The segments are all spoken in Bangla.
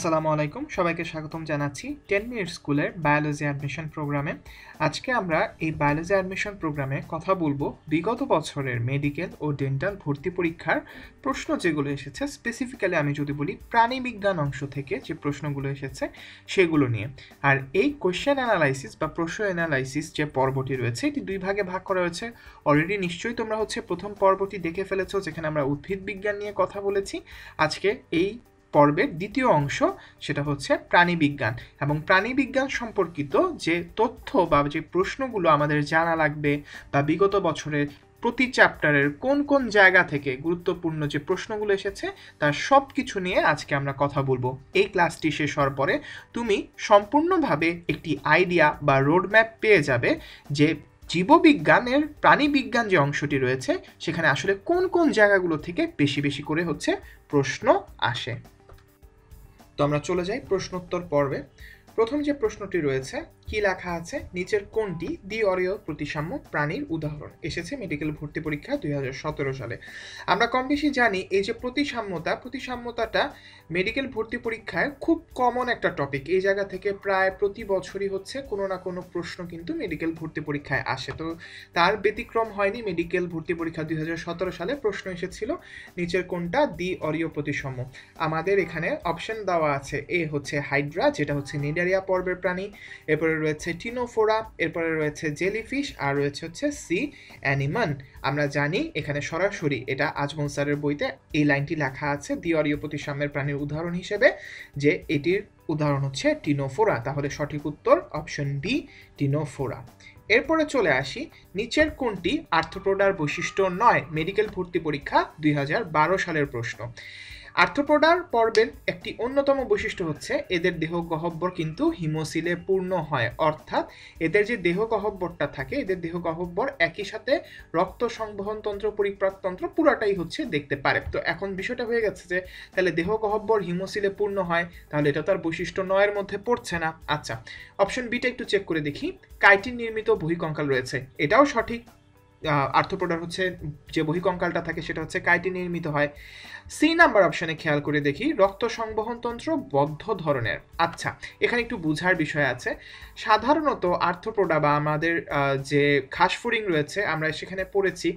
আসসালামু আলাইকুম সবাইকে স্বাগতম জানাচ্ছি টেন মিনিট স্কুলের বায়োলজি অ্যাডমিশন প্রোগ্রামে আজকে আমরা এই বায়োলজি অ্যাডমিশন প্রোগ্রামে কথা বলবো বিগত বছরের মেডিকেল ও ডেন্টাল ভর্তি পরীক্ষার প্রশ্ন যেগুলো এসেছে স্পেসিফিক্যালি আমি যদি বলি প্রাণী বিজ্ঞান অংশ থেকে যে প্রশ্নগুলো এসেছে সেগুলো নিয়ে আর এই কোয়েশ্চেন অ্যানালাইসিস বা প্রশ্ন অ্যানালাইসিস যে পর্বটি রয়েছে এটি দুই ভাগে ভাগ করা হয়েছে অলরেডি নিশ্চয়ই তোমরা হচ্ছে প্রথম পর্বটি দেখে ফেলেছো যেখানে আমরা উদ্ভিদ বিজ্ঞান নিয়ে কথা বলেছি আজকে এই পর্বের দ্বিতীয় অংশ সেটা হচ্ছে প্রাণীবিজ্ঞান এবং প্রাণীবিজ্ঞান সম্পর্কিত যে তথ্য বা যে প্রশ্নগুলো আমাদের জানা লাগবে বা বিগত বছরের প্রতি চ্যাপ্টারের কোন কোন জায়গা থেকে গুরুত্বপূর্ণ যে প্রশ্নগুলো এসেছে তার সব কিছু নিয়ে আজকে আমরা কথা বলবো এই ক্লাসটি শেষ হওয়ার পরে তুমি সম্পূর্ণভাবে একটি আইডিয়া বা রোডম্যাপ পেয়ে যাবে যে জীববিজ্ঞানের প্রাণীবিজ্ঞান যে অংশটি রয়েছে সেখানে আসলে কোন কোন জায়গাগুলো থেকে বেশি বেশি করে হচ্ছে প্রশ্ন আসে তো আমরা চলে যাই প্রশ্নোত্তর পর্বে প্রথম যে প্রশ্নটি রয়েছে কি লেখা আছে নিচের কোনটি দি অরিয় প্রতিসাম্য প্রাণীর উদাহরণ এসেছে মেডিকেল ভর্তি পরীক্ষা দুই সালে আমরা কম বেশি জানি এই যে প্রতিসাম্যতা প্রতিসাম্যতাটা মেডিকেল ভর্তি পরীক্ষায় খুব কমন একটা টপিক এই জায়গা থেকে প্রায় প্রতি বছরই হচ্ছে কোনো না কোনো প্রশ্ন কিন্তু মেডিকেল ভর্তি পরীক্ষায় আসে তো তার ব্যতিক্রম হয়নি মেডিকেল ভর্তি পরীক্ষা দুই সালে প্রশ্ন এসেছিল নিচের কোনটা দি অরিয় প্রতিসাম্য আমাদের এখানে অপশন দেওয়া আছে এ হচ্ছে হাইড্রা যেটা হচ্ছে নিডারিয়া পর্বের প্রাণী এরপরে রয়েছে টিনোফোরা এরপরে রয়েছে জেলিফিশ আর রয়েছে হচ্ছে সি অ্যানিমান আমরা জানি এখানে সরাসরি এটা আজমল স্যারের বইতে এই লাইনটি লেখা আছে দিওয়ারীয় প্রতিসাম্যের প্রাণীর উদাহরণ হিসেবে যে এটির উদাহরণ হচ্ছে টিনোফোরা তাহলে সঠিক উত্তর অপশন ডি টিনোফোরা এরপরে চলে আসি নিচের কোনটি আর্থপ্রোডার বৈশিষ্ট্য নয় মেডিকেল ভর্তি পরীক্ষা দুই সালের প্রশ্ন আর্থ্রোপোডার পর্বের একটি অন্যতম বৈশিষ্ট্য হচ্ছে এদের দেহ গহব্বর কিন্তু হিমোসিলে পূর্ণ হয় অর্থাৎ এদের যে দেহ গহব্বরটা থাকে এদের দেহ গহব্বর একই সাথে রক্ত সংবহনতন্ত্র পরিপ্রাকতন্ত্র পুরাটাই হচ্ছে দেখতে পারে তো এখন বিষয়টা হয়ে গেছে যে তাহলে দেহ গহব্বর হিমোসিলে পূর্ণ হয় তাহলে এটা তার বৈশিষ্ট্য নয়ের মধ্যে পড়ছে না আচ্ছা অপশন বিটা একটু চেক করে দেখি কাইটিন নির্মিত বহিকঙ্কাল রয়েছে এটাও সঠিক আর্থ্রোপোডার হচ্ছে যে বহিকঙ্কালটা থাকে সেটা হচ্ছে কাইটি নির্মিত হয় সি নাম্বার অপশনে খেয়াল করে দেখি রক্ত সংবহনতন্ত্র বদ্ধ ধরনের আচ্ছা এখানে একটু বুঝার বিষয় আছে সাধারণত আর্থোপোডা বা আমাদের যে খাসফুরিং রয়েছে আমরা সেখানে পড়েছি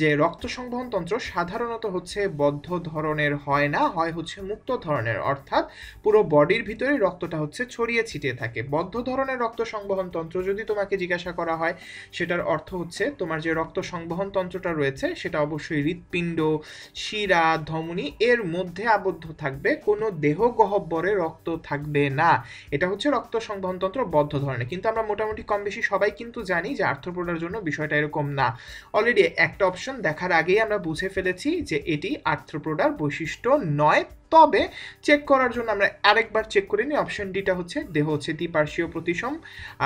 যে রক্ত সংবহনতন্ত্র সাধারণত হচ্ছে বদ্ধ ধরনের হয় না হয় হচ্ছে মুক্ত ধরনের অর্থাৎ পুরো বডির ভিতরে রক্তটা হচ্ছে ছড়িয়ে ছিটিয়ে থাকে বদ্ধ ধরনের রক্ত সংবহনতন্ত্র যদি তোমাকে জিজ্ঞাসা করা হয় সেটার অর্থ হচ্ছে তোমার যে রক্ত রক্ত সংবহন তন্ত্রটা রয়েছে সেটা অবশ্যই হৃৎপিণ্ড শিরা ধমনী এর মধ্যে আবদ্ধ থাকবে কোনো দেহ গহব্বরে রক্ত থাকবে না এটা হচ্ছে রক্ত সংবহনতন্ত্র বদ্ধ ধরনের কিন্তু আমরা মোটামুটি কম বেশি সবাই কিন্তু জানি যে আর্থ্রোপোডার জন্য বিষয়টা এরকম না অলরেডি একটা অপশন দেখার আগেই আমরা বুঝে ফেলেছি যে এটি আর্থ্রোপোডার বৈশিষ্ট্য নয় তবে চেক করার জন্য আমরা আরেকবার চেক করে নিই অপশন ডিটা হচ্ছে দেহ হচ্ছে দ্বিপার্শ্বীয় প্রতিসম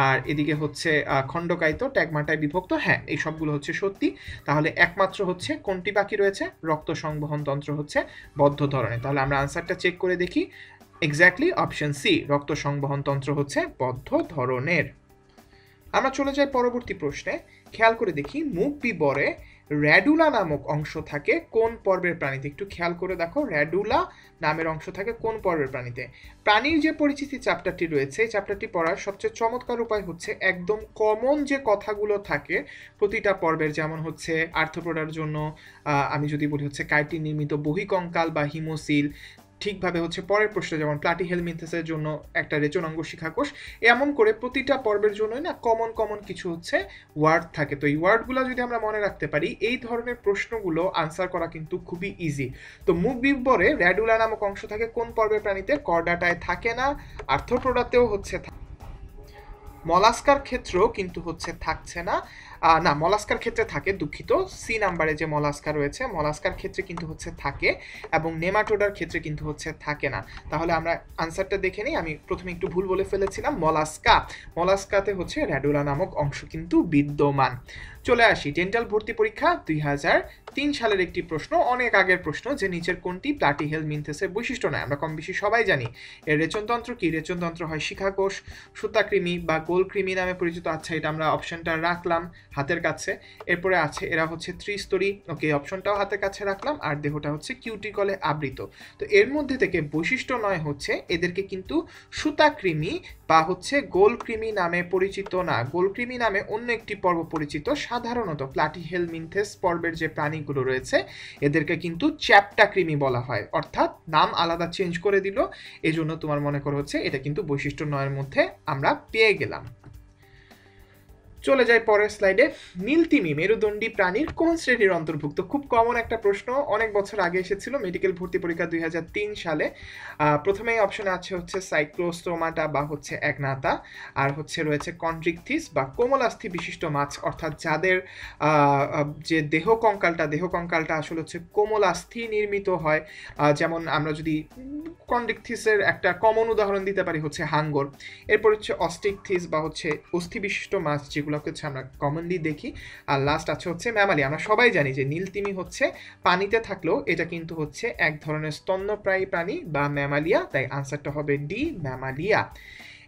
আর এদিকে হচ্ছে খণ্ডকায়িত ট্যাগমাটায় বিভক্ত হ্যাঁ এই সবগুলো হচ্ছে সত্যি তাহলে একমাত্র হচ্ছে কোনটি বাকি রয়েছে রক্ত সংবহন তন্ত্র হচ্ছে বদ্ধ ধরনের তাহলে আমরা আনসারটা চেক করে দেখি এক্স্যাক্টলি অপশন সি রক্ত সংবহন তন্ত্র হচ্ছে বদ্ধ ধরনের আমরা চলে যাই পরবর্তী প্রশ্নে খেয়াল করে দেখি মুখ বিবরে র্যাডুলা নামক অংশ থাকে কোন পর্বের প্রাণীতে একটু খেয়াল করে দেখো র্যাডুলা নামের অংশ থাকে কোন পর্বের প্রাণীতে প্রাণীর যে পরিচিতি চ্যাপ্টারটি রয়েছে এই চ্যাপ্টারটি পড়ার সবচেয়ে চমৎকার উপায় হচ্ছে একদম কমন যে কথাগুলো থাকে প্রতিটা পর্বের যেমন হচ্ছে আর্থপ্রোডার জন্য আমি যদি বলি হচ্ছে কাইটি নির্মিত বহিকঙ্কাল বা হিমোসিল ঠিকভাবে হচ্ছে পরের প্রশ্নে যেমন প্লাটি হেলমিনথেসের জন্য একটা রেচন অঙ্গ শিখাকোষ এমন করে প্রতিটা পর্বের জন্যই না কমন কমন কিছু হচ্ছে ওয়ার্ড থাকে তো এই ওয়ার্ডগুলো যদি আমরা মনে রাখতে পারি এই ধরনের প্রশ্নগুলো আনসার করা কিন্তু খুবই ইজি তো মুখ বিব্বরে র্যাডুলা নামক অংশ থাকে কোন পর্বের প্রাণীতে কর্ডাটায় থাকে না আর্থপ্রোডাতেও হচ্ছে মলাস্কার ক্ষেত্রেও কিন্তু হচ্ছে থাকছে না না মলাস্কার ক্ষেত্রে থাকে দুঃখিত সি নাম্বারে যে মলাস্কা রয়েছে মলাস্কার ক্ষেত্রে কিন্তু হচ্ছে থাকে এবং নেমাটোডার ক্ষেত্রে কিন্তু হচ্ছে থাকে না তাহলে আমরা আনসারটা দেখে নিই আমি প্রথমে একটু ভুল বলে ফেলেছিলাম মলাস্কা মলাস্কাতে হচ্ছে র্যাডুলা নামক অংশ কিন্তু বিদ্যমান চলে আসি ডেন্টাল ভর্তি পরীক্ষা দুই হাজার তিন সালের একটি প্রশ্ন অনেক আগের প্রশ্ন যে নিচের কোনটি প্লাটি হেল মিনথেসের বৈশিষ্ট্য নয় আমরা কম বেশি সবাই জানি এর রেচনতন্ত্র কি রেচনতন্ত্র হয় শিখাকোষ সুতাকৃমি বা গোলকৃমি নামে পরিচিত আচ্ছা এটা আমরা অপশনটা রাখলাম হাতের কাছে এরপরে আছে এরা হচ্ছে ত্রিস্তরি ওকে অপশনটাও হাতের কাছে রাখলাম আর দেহটা হচ্ছে কিউটিকলে আবৃত তো এর মধ্যে থেকে বৈশিষ্ট্য নয় হচ্ছে এদেরকে কিন্তু সুতাকৃমি বা হচ্ছে গোলক্রিমি নামে পরিচিত না গোলক্রিমি নামে অন্য একটি পর্ব পরিচিত সাধারণত মিনথেস পর্বের যে প্রাণীগুলো রয়েছে এদেরকে কিন্তু চ্যাপটা কৃমি বলা হয় অর্থাৎ নাম আলাদা চেঞ্জ করে দিল এজন্য তোমার মনে করো হচ্ছে এটা কিন্তু বৈশিষ্ট্য নয়ের মধ্যে আমরা পেয়ে গেলাম চলে যায় পরের স্লাইডে নীলতিমি মেরুদণ্ডী প্রাণীর কোন শ্রেণীর অন্তর্ভুক্ত খুব কমন একটা প্রশ্ন অনেক বছর আগে এসেছিল মেডিকেল ভর্তি পরীক্ষা দুই সালে প্রথমেই অপশন আছে হচ্ছে সাইক্লোস্টোমাটা বা হচ্ছে একনাতা আর হচ্ছে রয়েছে কন্ট্রিকথিস বা কোমলাস্থি বিশিষ্ট মাছ অর্থাৎ যাদের যে দেহ কঙ্কালটা দেহ কঙ্কালটা আসলে হচ্ছে কোমলাস্থি নির্মিত হয় যেমন আমরা যদি কন্ডিকথিসের একটা কমন উদাহরণ দিতে পারি হচ্ছে হাঙ্গর এরপর হচ্ছে অস্টিকথিস বা হচ্ছে অস্থি বিশিষ্ট মাছ যেগুলো যেগুলোকে হচ্ছে আমরা কমনলি দেখি আর লাস্ট আছে হচ্ছে ম্যামালি আমরা সবাই জানি যে নীলতিমি হচ্ছে পানিতে থাকলেও এটা কিন্তু হচ্ছে এক ধরনের স্তন্যপ্রায়ী প্রাণী বা ম্যামালিয়া তাই আনসারটা হবে ডি ম্যামালিয়া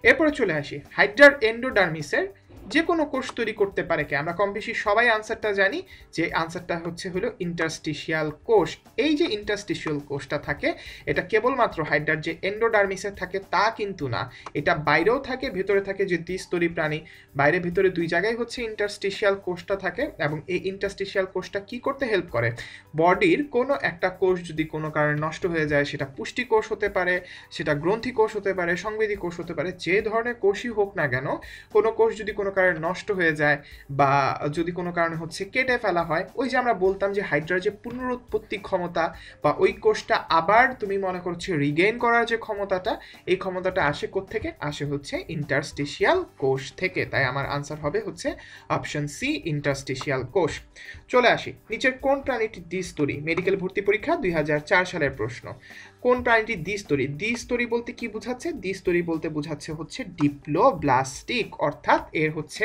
এরপরে চলে আসি হাইড্রার এন্ডোডার্মিসের যে কোনো কোর্স তৈরি করতে পারে কে আমরা কম বেশি সবাই আনসারটা জানি যে আনসারটা হচ্ছে হলো ইন্টারস্টিশিয়াল কোষ এই যে ইন্টারস্টিশিয়াল কোষটা থাকে এটা কেবলমাত্র হাইড্রার যে এন্ডোডার্মিসে থাকে তা কিন্তু না এটা বাইরেও থাকে ভেতরে থাকে যে দ্বিস্তরী প্রাণী বাইরে ভেতরে দুই জায়গায় হচ্ছে ইন্টারস্টিশিয়াল কোষটা থাকে এবং এই ইন্টারস্টিশিয়াল কোষটা কি করতে হেল্প করে বডির কোনো একটা কোষ যদি কোনো কারণে নষ্ট হয়ে যায় সেটা পুষ্টি কোষ হতে পারে সেটা গ্রন্থি কোষ হতে পারে সংবেদী কোষ হতে পারে যে ধরনের কোষই হোক না কেন কোনো কোষ যদি কোনো কারণে নষ্ট হয়ে যায় বা যদি কোনো কারণে হচ্ছে কেটে ফেলা হয় ওই যে আমরা বলতাম যে হাইড্রার যে পুনরুৎপত্তি ক্ষমতা বা ওই কোষটা আবার তুমি মনে করছো রিগেইন করার যে ক্ষমতাটা এই ক্ষমতাটা আসে থেকে আসে হচ্ছে ইন্টারস্টিশিয়াল কোষ থেকে তাই আমার আনসার হবে হচ্ছে অপশন সি ইন্টারস্টিশিয়াল কোষ চলে আসি নিচের কোন প্রাণীটি দ্বিস্তরী মেডিকেল ভর্তি পরীক্ষা দুই সালের প্রশ্ন কোন প্রাণীটি দ্বিস্তরী দ্বিস্তরী বলতে কি বোঝাচ্ছে দ্বিস্তরী বলতে বোঝাচ্ছে হচ্ছে ব্লাস্টিক অর্থাৎ এর হচ্ছে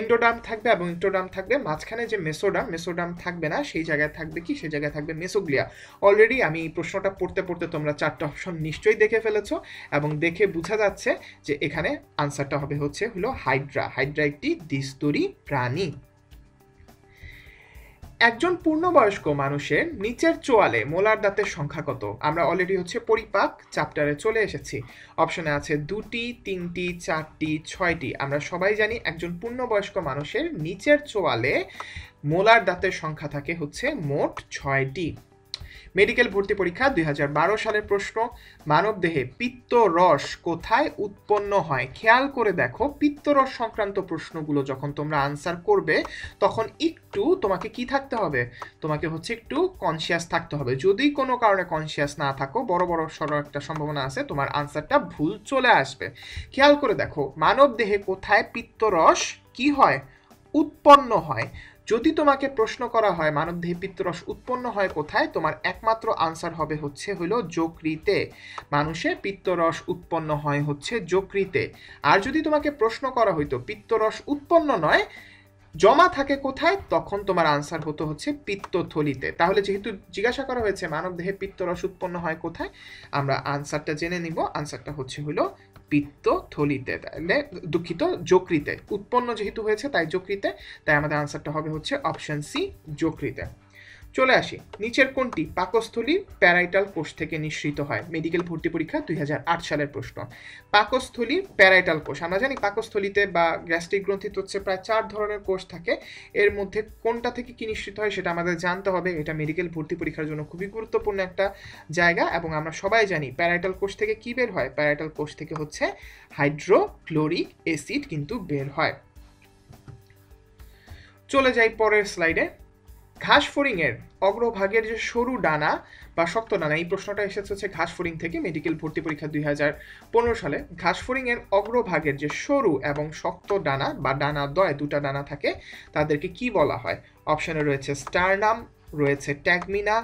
এন্ডোডাম থাকবে এবং ইন্টোডাম থাকবে মাঝখানে যে মেসোডাম মেসোডাম থাকবে না সেই জায়গায় থাকবে কি সেই জায়গায় থাকবে মেসোগ্লিয়া অলরেডি আমি এই প্রশ্নটা পড়তে পড়তে তোমরা চারটা অপশন নিশ্চয়ই দেখে ফেলেছ এবং দেখে বোঝা যাচ্ছে যে এখানে আনসারটা হবে হচ্ছে হলো হাইড্রা হাইড্রা একটি দ্বিস্তরী প্রাণী একজন পূর্ণবয়স্ক মানুষের নিচের চোয়ালে মোলার দাঁতের সংখ্যা কত আমরা অলরেডি হচ্ছে পরিপাক চ্যাপ্টারে চলে এসেছি অপশনে আছে দুটি তিনটি চারটি ছয়টি আমরা সবাই জানি একজন পূর্ণবয়স্ক মানুষের নিচের চোয়ালে মোলার দাঁতের সংখ্যা থাকে হচ্ছে মোট ছয়টি মেডিকেল ভর্তি পরীক্ষা দুই সালের প্রশ্ন মানবদেহে পিত্তরস কোথায় উৎপন্ন হয় খেয়াল করে দেখো পিত্তরস সংক্রান্ত প্রশ্নগুলো যখন তোমরা আনসার করবে তখন একটু তোমাকে কি থাকতে হবে তোমাকে হচ্ছে একটু কনসিয়াস থাকতে হবে যদি কোনো কারণে কনসিয়াস না থাকো বড় বড় সর একটা সম্ভাবনা আছে তোমার আনসারটা ভুল চলে আসবে খেয়াল করে দেখো মানব দেহে কোথায় পিত্তরস কি হয় উৎপন্ন হয় যদি তোমাকে প্রশ্ন করা হয় মানবদেহে পিত্তরস উৎপন্ন হয় কোথায় তোমার একমাত্র আনসার হবে হচ্ছে হইল যকৃতে মানুষে পিত্তরস উৎপন্ন হয় হচ্ছে যকৃতে আর যদি তোমাকে প্রশ্ন করা হইতো পিত্তরস উৎপন্ন নয় জমা থাকে কোথায় তখন তোমার আনসার হতো হচ্ছে পিত্তথলিতে তাহলে যেহেতু জিজ্ঞাসা করা হয়েছে মানব দেহে পিত্তরস উৎপন্ন হয় কোথায় আমরা আনসারটা জেনে নিব আনসারটা হচ্ছে হলো পিত্ত থলিতে তাহলে দুঃখিত যকৃতে উৎপন্ন যেহেতু হয়েছে তাই যকৃতে তাই আমাদের আনসারটা হবে হচ্ছে অপশন সি যকৃতে চলে আসি নিচের কোনটি পাকস্থলী প্যারাইটাল কোষ থেকে নিঃসৃত হয় মেডিকেল ভর্তি পরীক্ষা দুই সালের প্রশ্ন পাকস্থলী প্যারাইটাল কোষ আমরা জানি পাকস্থলীতে বা গ্যাস্ট্রিক গ্রন্থিত হচ্ছে প্রায় চার ধরনের কোষ থাকে এর মধ্যে কোনটা থেকে কী নিঃসৃত হয় সেটা আমাদের জানতে হবে এটা মেডিকেল ভর্তি পরীক্ষার জন্য খুবই গুরুত্বপূর্ণ একটা জায়গা এবং আমরা সবাই জানি প্যারাইটাল কোষ থেকে কী বের হয় প্যারাইটাল কোষ থেকে হচ্ছে হাইড্রোক্লোরিক অ্যাসিড কিন্তু বের হয় চলে যাই পরের স্লাইডে ঘাস ফড়িংয়ের অগ্রভাগের যে সরু ডানা বা শক্ত ডানা এই প্রশ্নটা এসেছে হচ্ছে ঘাস ফরিং থেকে মেডিকেল ভর্তি পরীক্ষা দুই হাজার পনেরো সালে ঘাস ফড়িংয়ের অগ্রভাগের যে সরু এবং শক্ত ডানা বা ডানা দয় দুটা ডানা থাকে তাদেরকে কি বলা হয় অপশানে রয়েছে স্টারনাম রয়েছে ট্যাগমিনা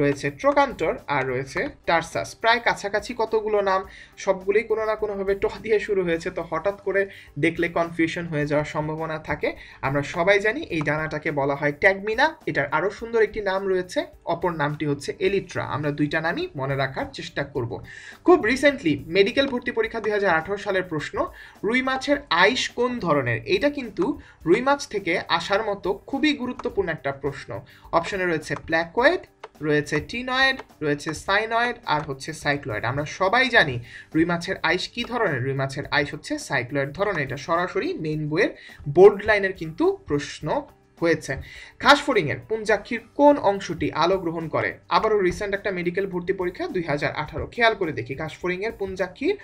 রয়েছে ট্রোকান্টর আর রয়েছে টার্সাস প্রায় কাছাকাছি কতগুলো নাম সবগুলোই কোনো না কোনোভাবে ট দিয়ে শুরু হয়েছে তো হঠাৎ করে দেখলে কনফিউশন হয়ে যাওয়ার সম্ভাবনা থাকে আমরা সবাই জানি এই ডানাটাকে বলা হয় ট্যাগমিনা এটার আরও সুন্দর একটি নাম রয়েছে অপর নামটি হচ্ছে এলিট্রা আমরা দুইটা নামই মনে রাখার চেষ্টা করব খুব রিসেন্টলি মেডিকেল ভর্তি পরীক্ষা দুই সালের প্রশ্ন রুই মাছের আইস কোন ধরনের এইটা কিন্তু রুই মাছ থেকে আসার মতো খুবই গুরুত্বপূর্ণ একটা প্রশ্ন অপশনে রয়েছে প্ল্যাকোয়েড রয়েছে টিনয়েড রয়েছে সাইনয়েড আর হচ্ছে সাইক্লয়েড আমরা সবাই জানি রুই মাছের আইস কী ধরনের রুই মাছের আইস হচ্ছে সাইক্লয়েড ধরনের এটা সরাসরি মেন বইয়ের বোর্ড লাইনের কিন্তু প্রশ্ন হয়েছে খাসফড়িংয়ের পুঞ্জাক্ষীর কোন অংশটি আলো গ্রহণ করে আবারও রিসেন্ট একটা মেডিকেল ভর্তি পরীক্ষা দুই হাজার আঠারো খেয়াল করে দেখি খাসফড়িংয়ের পুঞ্জাক্ষীর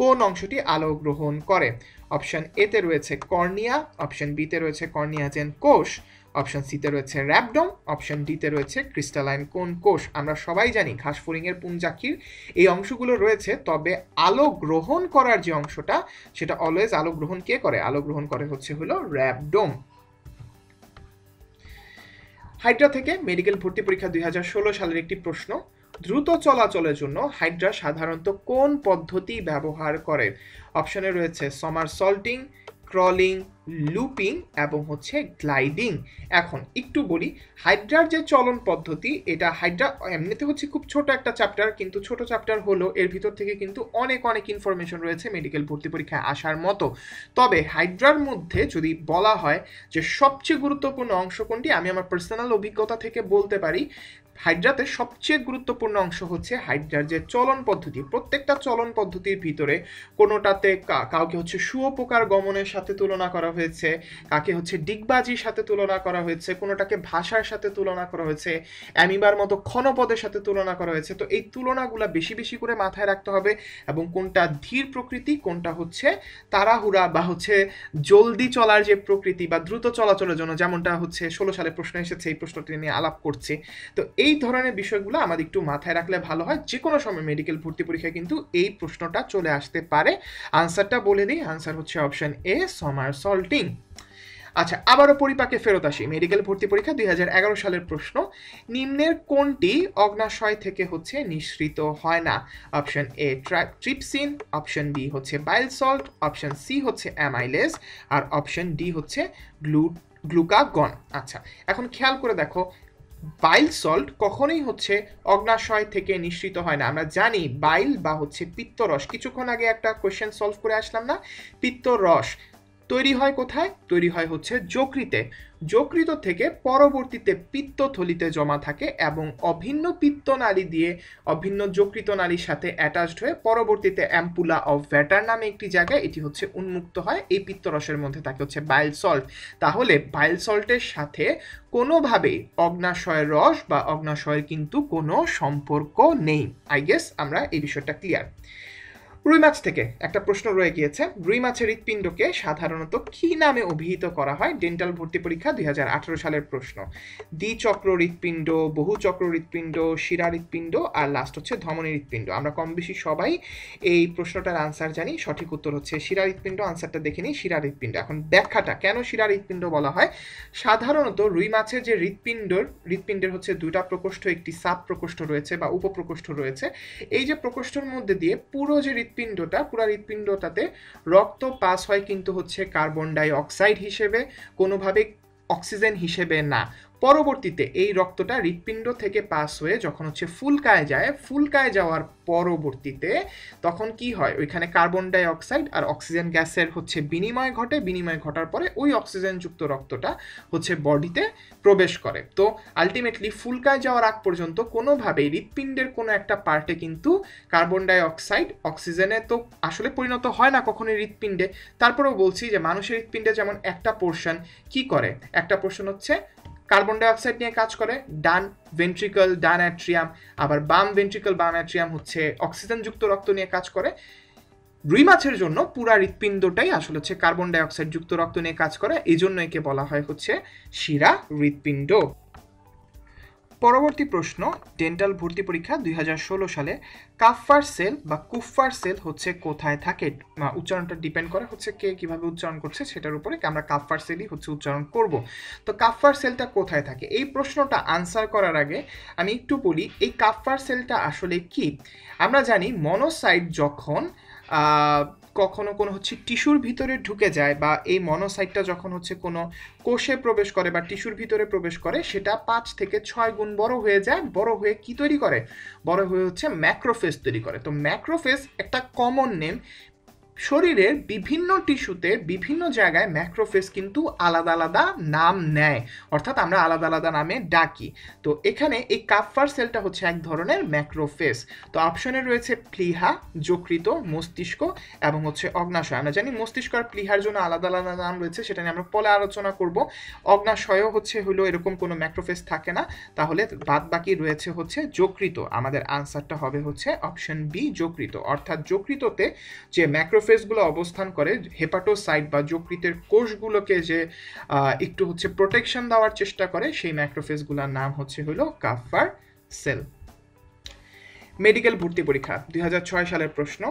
কোন অংশটি আলো গ্রহণ করে অপশন এতে রয়েছে কর্নিয়া অপশন বিতে রয়েছে কর্নিয়াজেন কোষ অপশন সিতে রয়েছে র্যাপডম অপশন ডিতে রয়েছে ক্রিস্টালাইন কোন কোষ আমরা সবাই জানি ঘাসফড়িংয়ের পুঞ্জাকির এই অংশগুলো রয়েছে তবে আলো গ্রহণ করার যে অংশটা সেটা অলওয়েজ আলো গ্রহণ কে করে আলো গ্রহণ করে হচ্ছে হলো র্যাপডোম হাইড্রা থেকে মেডিকেল ভর্তি পরীক্ষা দুই সালের একটি প্রশ্ন দ্রুত চলাচলের জন্য হাইড্রা সাধারণত কোন পদ্ধতি ব্যবহার করে অপশনে রয়েছে সমার সল্টিং ক্রলিং লুপিং এবং হচ্ছে গ্লাইডিং এখন একটু বলি হাইড্রার যে চলন পদ্ধতি এটা হাইড্রা এমনিতে হচ্ছে খুব ছোট একটা চ্যাপ্টার কিন্তু ছোট চ্যাপ্টার হলো এর ভিতর থেকে কিন্তু অনেক অনেক ইনফরমেশন রয়েছে মেডিকেল ভর্তি পরীক্ষায় আসার মতো তবে হাইড্রার মধ্যে যদি বলা হয় যে সবচেয়ে গুরুত্বপূর্ণ অংশ কোনটি আমি আমার পার্সোনাল অভিজ্ঞতা থেকে বলতে পারি হাইড্রাতে সবচেয়ে গুরুত্বপূর্ণ অংশ হচ্ছে হাইড্রার যে চলন পদ্ধতি প্রত্যেকটা চলন পদ্ধতির ভিতরে কোনোটাতে কাউকে হচ্ছে শুয়োপোকার গমনের সাথে তুলনা করা হয়েছে কাকে হচ্ছে ডিগবাজির সাথে তুলনা করা হয়েছে কোনোটাকে ভাষার সাথে তুলনা করা হয়েছে অ্যামিবার মতো ক্ষণপদের সাথে তুলনা করা হয়েছে তো এই তুলনাগুলা বেশি বেশি করে মাথায় রাখতে হবে এবং কোনটা ধীর প্রকৃতি কোনটা হচ্ছে তাড়াহুড়া বা হচ্ছে জলদি চলার যে প্রকৃতি বা দ্রুত চলাচলের জন্য যেমনটা হচ্ছে ষোলো সালে প্রশ্ন এসেছে এই প্রশ্নটি নিয়ে আলাপ করছে তো এই এই ধরনের বিষয়গুলো আমাদের একটু মাথায় রাখলে ভালো হয় যে কোনো সময় মেডিকেল ভর্তি পরীক্ষায় কিন্তু এই প্রশ্নটা চলে আসতে পারে আনসারটা বলে দিই আনসার হচ্ছে অপশান এ সমার সল্টিং আচ্ছা আবারও পরিপাকে ফেরত আসি মেডিকেল ভর্তি পরীক্ষা দুই সালের প্রশ্ন নিম্নের কোনটি অগ্নাশয় থেকে হচ্ছে নিঃসৃত হয় না option A trypsin option B হচ্ছে বাইল সল্ট অপশন সি হচ্ছে অ্যামাইলেস আর অপশন ডি হচ্ছে গ্লু গ্লুকাগন আচ্ছা এখন খেয়াল করে দেখো বাইল সল্ট কখনোই হচ্ছে অগ্নাশয় থেকে নিঃসৃত হয় না আমরা জানি বাইল বা হচ্ছে পিত্তরস কিছুক্ষণ আগে একটা কোয়েশ্চেন সলভ করে আসলাম না পিত্তরস তৈরি হয় কোথায় তৈরি হয় হচ্ছে যকৃতে যকৃত থেকে পরবর্তীতে পিত্তথলিতে জমা থাকে এবং অভিন্ন পিত্তনালী দিয়ে অভিন্ন যকৃত নালীর সাথে অ্যাটাচড হয়ে পরবর্তীতে অ্যাম্পুলা অফ ভ্যাটার নামে একটি জায়গায় এটি হচ্ছে উন্মুক্ত হয় এই পিত্তরসের মধ্যে থাকে হচ্ছে বাইল সল্ট তাহলে বাইল সল্টের সাথে কোনোভাবেই অগ্নাশয়ের রস বা অগ্নাশয়ের কিন্তু কোনো সম্পর্ক নেই আই গেস আমরা এই বিষয়টা ক্লিয়ার রুই মাছ থেকে একটা প্রশ্ন রয়ে গিয়েছে রুই মাছের হৃৎপিণ্ডকে সাধারণত কি নামে অভিহিত করা হয় ডেন্টাল ভর্তি পরীক্ষা দুই সালের প্রশ্ন দ্বিচক্র হৃৎপিণ্ড চক্র হৃৎপিণ্ড শিরা হৃৎপিণ্ড আর লাস্ট হচ্ছে ধমনী হৃৎপিণ্ড আমরা কম বেশি সবাই এই প্রশ্নটার আনসার জানি সঠিক উত্তর হচ্ছে শিরা হৃৎপিণ্ড আনসারটা দেখে নিই শিরা হৃৎপিণ্ড এখন ব্যাখ্যাটা কেন শিরা হৃৎপিণ্ড বলা হয় সাধারণত রুই মাছের যে হৃৎপিণ্ডর হৃৎপিণ্ডের হচ্ছে দুটা প্রকোষ্ঠ একটি সাব প্রকোষ্ঠ রয়েছে বা উপপ্রকোষ্ঠ রয়েছে এই যে প্রকোষ্ঠর মধ্যে দিয়ে পুরো যে হৃৎ হৃৎপিণ্ডটা পুরো হৃৎপিণ্ডটাতে রক্ত পাস হয় কিন্তু হচ্ছে কার্বন ডাই অক্সাইড হিসেবে কোনোভাবে অক্সিজেন হিসেবে না পরবর্তীতে এই রক্তটা হৃৎপিণ্ড থেকে পাস হয়ে যখন হচ্ছে ফুলকায় যায় ফুলকায় যাওয়ার পরবর্তীতে তখন কি হয় ওইখানে কার্বন ডাই অক্সাইড আর অক্সিজেন গ্যাসের হচ্ছে বিনিময় ঘটে বিনিময় ঘটার পরে ওই অক্সিজেনযুক্ত রক্তটা হচ্ছে বডিতে প্রবেশ করে তো আলটিমেটলি ফুলকায় যাওয়ার আগ পর্যন্ত কোনোভাবেই হৃৎপিণ্ডের কোনো একটা পার্টে কিন্তু কার্বন ডাই অক্সাইড অক্সিজেনে তো আসলে পরিণত হয় না কখনোই হৃৎপিণ্ডে তারপরেও বলছি যে মানুষের হৃৎপিণ্ডে যেমন একটা পোর্শন কি করে একটা পোর্শন হচ্ছে কার্বন ডাইঅক্সাইড নিয়ে কাজ করে ডান ভেন্ট্রিকল ডান অ্যাট্রিয়াম আবার বাম ভেন্ট্রিকল বাম অ্যাট্রিয়াম হচ্ছে অক্সিজেনযুক্ত রক্ত নিয়ে কাজ করে রুই মাছের জন্য পুরা হৃৎপিণ্ডটাই আসলে হচ্ছে কার্বন ডাইঅক্সাইড যুক্ত রক্ত নিয়ে কাজ করে এই জন্য একে বলা হয় হচ্ছে শিরা হৃৎপিণ্ড পরবর্তী প্রশ্ন ডেন্টাল ভর্তি পরীক্ষা দুই সালে কাফার সেল বা কুফফার সেল হচ্ছে কোথায় থাকে উচ্চারণটা ডিপেন্ড করে হচ্ছে কে কিভাবে উচ্চারণ করছে সেটার উপরে আমরা কাফার সেলই হচ্ছে উচ্চারণ করব তো কাফফার সেলটা কোথায় থাকে এই প্রশ্নটা আনসার করার আগে আমি একটু বলি এই কাফার সেলটা আসলে কি আমরা জানি মনোসাইট যখন কখনো কোনো হচ্ছে টিস্যুর ভিতরে ঢুকে যায় বা এই মনোসাইটটা যখন হচ্ছে কোনো কোষে প্রবেশ করে বা টিস্যুর ভিতরে প্রবেশ করে সেটা পাঁচ থেকে ছয় গুণ বড় হয়ে যায় বড় হয়ে কি তৈরি করে বড় হয়ে হচ্ছে ম্যাক্রোফেস তৈরি করে তো ম্যাক্রোফেস একটা কমন নেম শরীরের বিভিন্ন টিস্যুতে বিভিন্ন জায়গায় ম্যাক্রোফেজ কিন্তু আলাদা আলাদা নাম নেয় অর্থাৎ আমরা আলাদা আলাদা নামে ডাকি তো এখানে এই কাফার সেলটা হচ্ছে এক ধরনের ম্যাক্রোফেজ তো অপশনে রয়েছে প্লিহা যকৃত মস্তিষ্ক এবং হচ্ছে অগ্নাশয় আমরা জানি মস্তিষ্ক আর প্লিহার জন্য আলাদা আলাদা নাম রয়েছে সেটা নিয়ে আমরা পরে আলোচনা করব অগ্নাশয়ও হচ্ছে হলো এরকম কোনো ম্যাক্রোফেজ থাকে না তাহলে বাদ বাকি রয়েছে হচ্ছে যকৃত আমাদের আনসারটা হবে হচ্ছে অপশন বি যকৃত অর্থাৎ যকৃততে যে ম্যাক্রোফেজ সারফেসগুলো অবস্থান করে হেপাটোসাইট বা যকৃতের কোষগুলোকে যে একটু হচ্ছে প্রোটেকশন দেওয়ার চেষ্টা করে সেই ম্যাক্রোফেসগুলোর নাম হচ্ছে হলো কাফার সেল মেডিকেল ভর্তি পরীক্ষা দুই সালের প্রশ্ন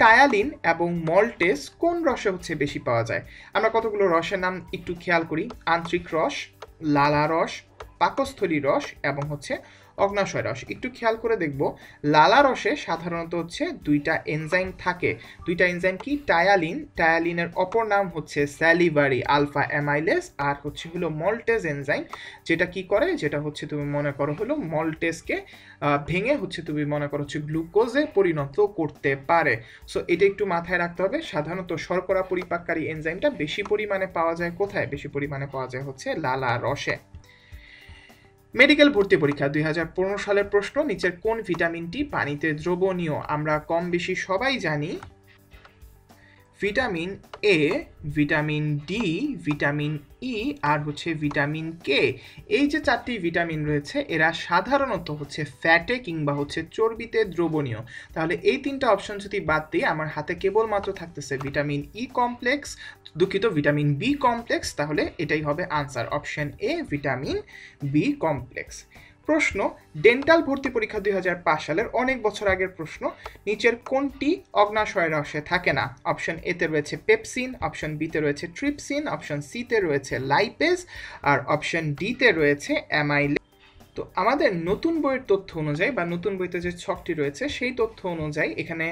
টায়ালিন এবং মল্টেস কোন রসে হচ্ছে বেশি পাওয়া যায় আমরা কতগুলো রসের নাম একটু খেয়াল করি আন্তরিক রস লালা রস পাকস্থলী রস এবং হচ্ছে অগ্নাশয় রস একটু খেয়াল করে দেখব লালা রসে সাধারণত হচ্ছে দুইটা এনজাইম থাকে দুইটা এনজাইম কি টায়ালিন টায়ালিনের অপর নাম হচ্ছে স্যালিভারি আলফা অ্যামাইলেস আর হচ্ছে হলো মল্টেজ এনজাইম যেটা কি করে যেটা হচ্ছে তুমি মনে করো হলো মল্টেজকে ভেঙে হচ্ছে তুমি মনে করো হচ্ছে গ্লুকোজে পরিণত করতে পারে সো এটা একটু মাথায় রাখতে হবে সাধারণত শর্করা পরিপাককারী এনজাইমটা বেশি পরিমাণে পাওয়া যায় কোথায় বেশি পরিমাণে পাওয়া যায় হচ্ছে লালা রসে মেডিকেল ভর্তি পরীক্ষা দুই সালের প্রশ্ন নিচের কোন ভিটামিনটি পানিতে দ্রবণীয় আমরা কম বেশি সবাই জানি vitamin A vitamin D vitamin E e আর হচ্ছে ভিটামিন কে এই যে চারটি ভিটামিন রয়েছে এরা সাধারণত হচ্ছে ফ্যাটে কিংবা হচ্ছে চর্বিতে দ্রবণীয় তাহলে এই তিনটা অপশন যদি বাদ দিই আমার হাতে কেবলমাত্র থাকতেছে ভিটামিন ই e কমপ্লেক্স দুঃখিত ভিটামিন বি কমপ্লেক্স তাহলে এটাই হবে answer option A vitamin B complex প্রশ্ন ডেন্টাল ভর্তি পরীক্ষা দুই সালের অনেক বছর আগের প্রশ্ন নিচের কোনটি অগ্নাশয় রসে থাকে না অপশন এতে রয়েছে পেপসিন অপশন বিতে রয়েছে ট্রিপসিন অপশন সিতে রয়েছে লাইপেস আর অপশন ডিতে রয়েছে অ্যামাইলে তো আমাদের নতুন বইয়ের তথ্য অনুযায়ী বা নতুন বইতে যে ছকটি রয়েছে সেই তথ্য অনুযায়ী এখানে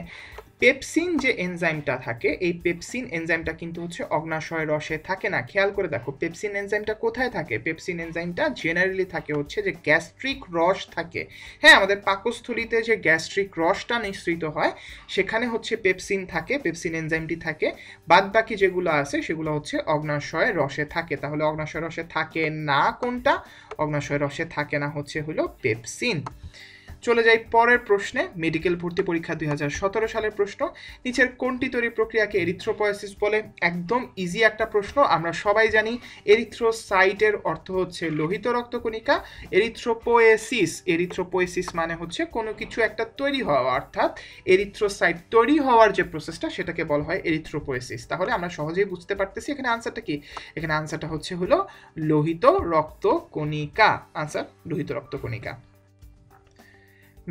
পেপসিন যে এনজাইমটা থাকে এই পেপসিন এনজাইমটা কিন্তু হচ্ছে অগ্নাশয় রসে থাকে না খেয়াল করে দেখো পেপসিন এনজাইমটা কোথায় থাকে পেপসিন এনজাইমটা জেনারেলি থাকে হচ্ছে যে গ্যাস্ট্রিক রস থাকে হ্যাঁ আমাদের পাকস্থলিতে যে গ্যাস্ট্রিক রসটা নিঃসৃত হয় সেখানে হচ্ছে পেপসিন থাকে পেপসিন এনজাইমটি থাকে বাদ বাকি যেগুলো আছে সেগুলো হচ্ছে অগ্নাশয় রসে থাকে তাহলে অগ্নাশয় রসে থাকে না কোনটা অগ্নাশয় রসে থাকে না হচ্ছে হলো পেপসিন চলে যাই পরের প্রশ্নে মেডিকেল ভর্তি পরীক্ষা দুই সালের প্রশ্ন নিচের কোনটি তৈরি প্রক্রিয়াকে এরিথ্রোপয়াসিস বলে একদম ইজি একটা প্রশ্ন আমরা সবাই জানি এরিথ্রোসাইটের অর্থ হচ্ছে লোহিত রক্তকণিকা এরিথ্রোপোয়েসিস এরিথ্রোপোয়েসিস মানে হচ্ছে কোনো কিছু একটা তৈরি হওয়া অর্থাৎ এরিথ্রোসাইট তৈরি হওয়ার যে প্রসেসটা সেটাকে বলা হয় এরিথ্রোপোয়েসিস তাহলে আমরা সহজেই বুঝতে পারতেছি এখানে আনসারটা কি এখানে আনসারটা হচ্ছে হলো লোহিত রক্তকণিকা আনসার লোহিত রক্তকণিকা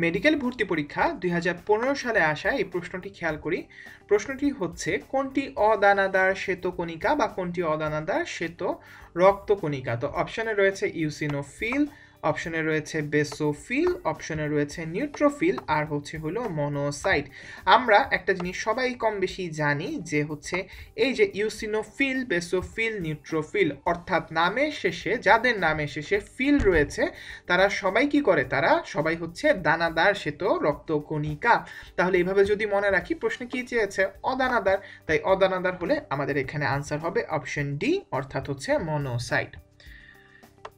মেডিকেল ভর্তি পরীক্ষা দুই সালে আসা এই প্রশ্নটি খেয়াল করি প্রশ্নটি হচ্ছে কোনটি অদানাদার শ্বেতকণিকা বা কোনটি অদানাদার শ্বেত রক্ত কণিকা তো অপশানে রয়েছে ইউসিনোফিল অপশনে রয়েছে বেসোফিল অপশনে রয়েছে নিউট্রোফিল আর হচ্ছে হলো মনোসাইট আমরা একটা জিনিস সবাই কম বেশি জানি যে হচ্ছে এই যে ইউসিনোফিল বেসোফিল নিউট্রোফিল অর্থাৎ নামের শেষে যাদের নামের শেষে ফিল রয়েছে তারা সবাই কি করে তারা সবাই হচ্ছে দানাদার শ্বেত রক্তকণিকা তাহলে এইভাবে যদি মনে রাখি প্রশ্নে কি চেয়েছে অদানাদার তাই অদানাদার হলে আমাদের এখানে আনসার হবে অপশন ডি অর্থাৎ হচ্ছে মনোসাইট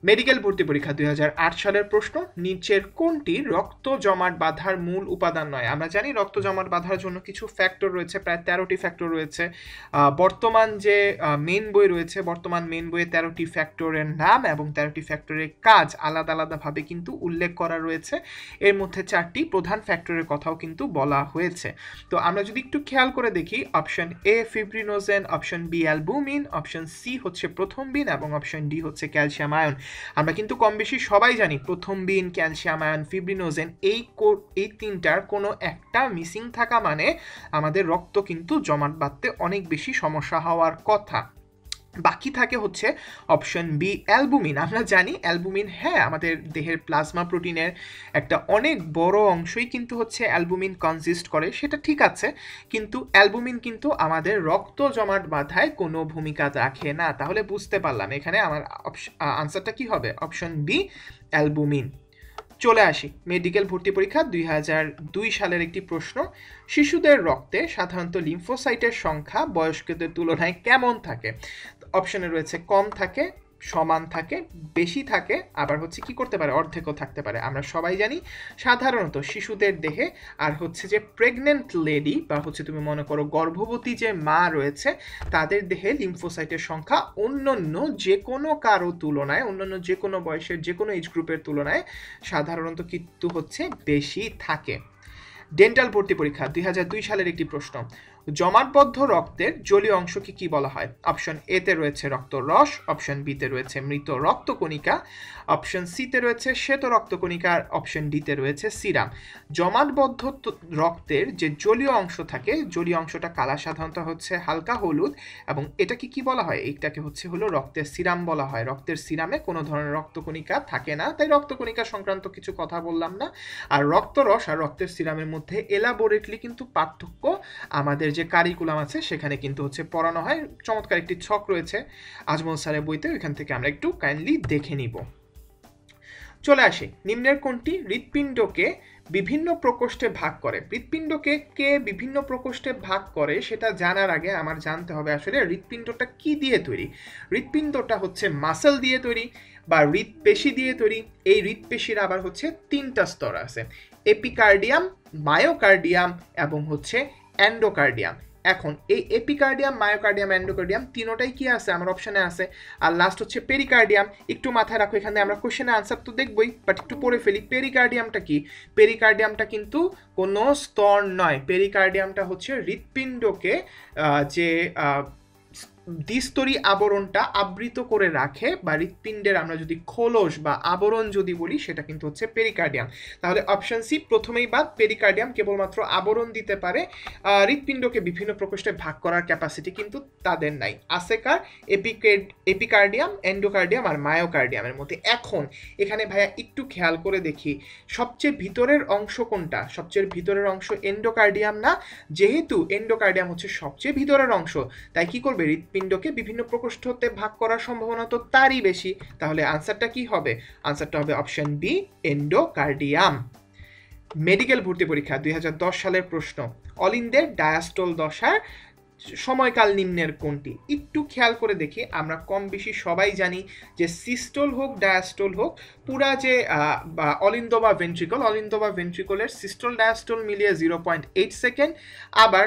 মেডিকেল ভর্তি পরীক্ষা দুই সালের প্রশ্ন নিচের কোনটি রক্ত জমাট বাঁধার মূল উপাদান নয় আমরা জানি রক্ত জমাট বাঁধার জন্য কিছু ফ্যাক্টর রয়েছে প্রায় তেরোটি ফ্যাক্টর রয়েছে বর্তমান যে মেন বই রয়েছে বর্তমান মেন বইয়ে তেরোটি ফ্যাক্টরের নাম এবং তেরোটি ফ্যাক্টরের কাজ আলাদা আলাদাভাবে কিন্তু উল্লেখ করা রয়েছে এর মধ্যে চারটি প্রধান ফ্যাক্টরের কথাও কিন্তু বলা হয়েছে তো আমরা যদি একটু খেয়াল করে দেখি option A fibrinogen option B albumin option C হচ্ছে প্রথম বিন এবং অপশন ডি হচ্ছে ক্যালসিয়াম আয়ন আমরা কিন্তু কম বেশি সবাই জানি প্রথম বিন ক্যালসিয়াম আয়ন ফিব্রিনোজেন এই এই তিনটার কোনো একটা মিসিং থাকা মানে আমাদের রক্ত কিন্তু জমাট বাঁধতে অনেক বেশি সমস্যা হওয়ার কথা বাকি থাকে হচ্ছে অপশন বি অ্যালবুমিন আমরা জানি অ্যালবুমিন হ্যাঁ আমাদের দেহের প্লাজমা প্রোটিনের একটা অনেক বড় অংশই কিন্তু হচ্ছে অ্যালবুমিন কনসিস্ট করে সেটা ঠিক আছে কিন্তু অ্যালবুমিন কিন্তু আমাদের রক্ত জমাট বাধায় কোনো ভূমিকা রাখে না তাহলে বুঝতে পারলাম এখানে আমার আনসারটা কী হবে অপশন বি অ্যালবুমিন চলে আসি মেডিকেল ভর্তি পরীক্ষা দুই হাজার দুই সালের একটি প্রশ্ন শিশুদের রক্তে সাধারণত লিম্ফোসাইটের সংখ্যা বয়স্কদের তুলনায় কেমন থাকে অপশনে রয়েছে কম থাকে সমান থাকে বেশি থাকে আবার হচ্ছে কি করতে পারে অর্ধেকও থাকতে পারে আমরা সবাই জানি সাধারণত শিশুদের দেহে আর হচ্ছে যে প্রেগনেন্ট লেডি বা হচ্ছে তুমি মনে করো গর্ভবতী যে মা রয়েছে তাদের দেহে লিম্ফোসাইটের সংখ্যা অন্যান্য যে কোনো কারো তুলনায় অন্যান্য যে কোনো বয়সের যে কোনো এজ গ্রুপের তুলনায় সাধারণত কিন্তু হচ্ছে বেশি থাকে ডেন্টাল ভর্তি পরীক্ষা দুই সালের একটি প্রশ্ন জমাটবদ্ধ রক্তের জলীয় অংশকে কি বলা হয় অপশন এ তে রয়েছে রক্ত রস অপশন বিতে রয়েছে মৃত রক্তকণিকা অপশন সিতে রয়েছে শ্বেত রক্তকণিকা আর অপশন ডিতে রয়েছে সিরাম জমাটবদ্ধ রক্তের যে জলীয় অংশ থাকে জলীয় অংশটা কালা সাধারণত হচ্ছে হালকা হলুদ এবং এটাকে কি বলা হয় এইটাকে হচ্ছে হলো রক্তের সিরাম বলা হয় রক্তের সিরামে কোনো ধরনের রক্তকণিকা থাকে না তাই রক্তকণিকা সংক্রান্ত কিছু কথা বললাম না আর রক্তরস আর রক্তের সিরামের মধ্যে এলাবোরেটলি কিন্তু পার্থক্য আমাদের যে কারিকুলাম আছে সেখানে কিন্তু হচ্ছে পড়ানো হয় চমৎকার একটি ছক রয়েছে আজমল স্যারের বইতে ওইখান থেকে আমরা একটু কাইন্ডলি দেখে নিব চলে আসি নিম্নের কোনটি হৃৎপিণ্ডকে বিভিন্ন প্রকোষ্ঠে ভাগ করে হৃৎপিণ্ডকে কে বিভিন্ন প্রকোষ্ঠে ভাগ করে সেটা জানার আগে আমার জানতে হবে আসলে হৃৎপিণ্ডটা কি দিয়ে তৈরি হৃৎপিণ্ডটা হচ্ছে মাসেল দিয়ে তৈরি বা হৃৎপেশি দিয়ে তৈরি এই হৃৎপেশির আবার হচ্ছে তিনটা স্তর আছে এপিকার্ডিয়াম মায়োকার্ডিয়াম এবং হচ্ছে অ্যান্ডোকার্ডিয়াম এখন এই এপিকার্ডিয়াম মায়োকার্ডিয়াম অ্যান্ডোকার্ডিয়াম তিনোটাই কি আছে আমার অপশানে আছে আর লাস্ট হচ্ছে পেরিকার্ডিয়াম একটু মাথায় রাখো এখানে আমরা কোশ্চেনের আনসার তো দেখবই বাট একটু পড়ে ফেলি পেরিকার্ডিয়ামটা কি পেরিকার্ডিয়ামটা কিন্তু কোনো স্তর নয় পেরিকার্ডিয়ামটা হচ্ছে হৃৎপিণ্ডকে যে দ্বিস্তরী আবরণটা আবৃত করে রাখে বা হৃৎপিণ্ডের আমরা যদি খোলস বা আবরণ যদি বলি সেটা কিন্তু হচ্ছে পেরিকার্ডিয়াম তাহলে অপশন সি প্রথমেই বাদ পেরিকার্ডিয়াম কেবলমাত্র আবরণ দিতে পারে হৃৎপিণ্ডকে বিভিন্ন প্রকোষ্ঠে ভাগ করার ক্যাপাসিটি কিন্তু তাদের নাই আসেকার এপিকেড এপিকার্ডিয়াম এন্ডোকার্ডিয়াম আর মায়োকার্ডিয়ামের মধ্যে এখন এখানে ভাইয়া একটু খেয়াল করে দেখি সবচেয়ে ভিতরের অংশ কোনটা সবচেয়ে ভিতরের অংশ এন্ডোকার্ডিয়াম না যেহেতু এন্ডোকার্ডিয়াম হচ্ছে সবচেয়ে ভিতরের অংশ তাই কি করবে হৃৎ হৃৎপিণ্ডকে বিভিন্ন প্রকোষ্ঠতে ভাগ করার সম্ভাবনা তো তারই বেশি তাহলে আনসারটা কি হবে আনসারটা হবে অপশন বি এন্ডোকার্ডিয়াম মেডিকেল ভর্তি পরীক্ষা দুই সালের প্রশ্ন অলিন্দের ডায়াস্টোল দশার সময়কাল নিম্নের কোনটি একটু খেয়াল করে দেখি আমরা কম বেশি সবাই জানি যে সিস্টোল হোক ডায়াস্টল হোক পুরা যে অলিন্দ বা ভেন্ট্রিকল অলিন্দ বা ভেন্ট্রিকলের সিস্টল ডায়াস্টোল মিলিয়ে জিরো পয়েন্ট এইট সেকেন্ড আবার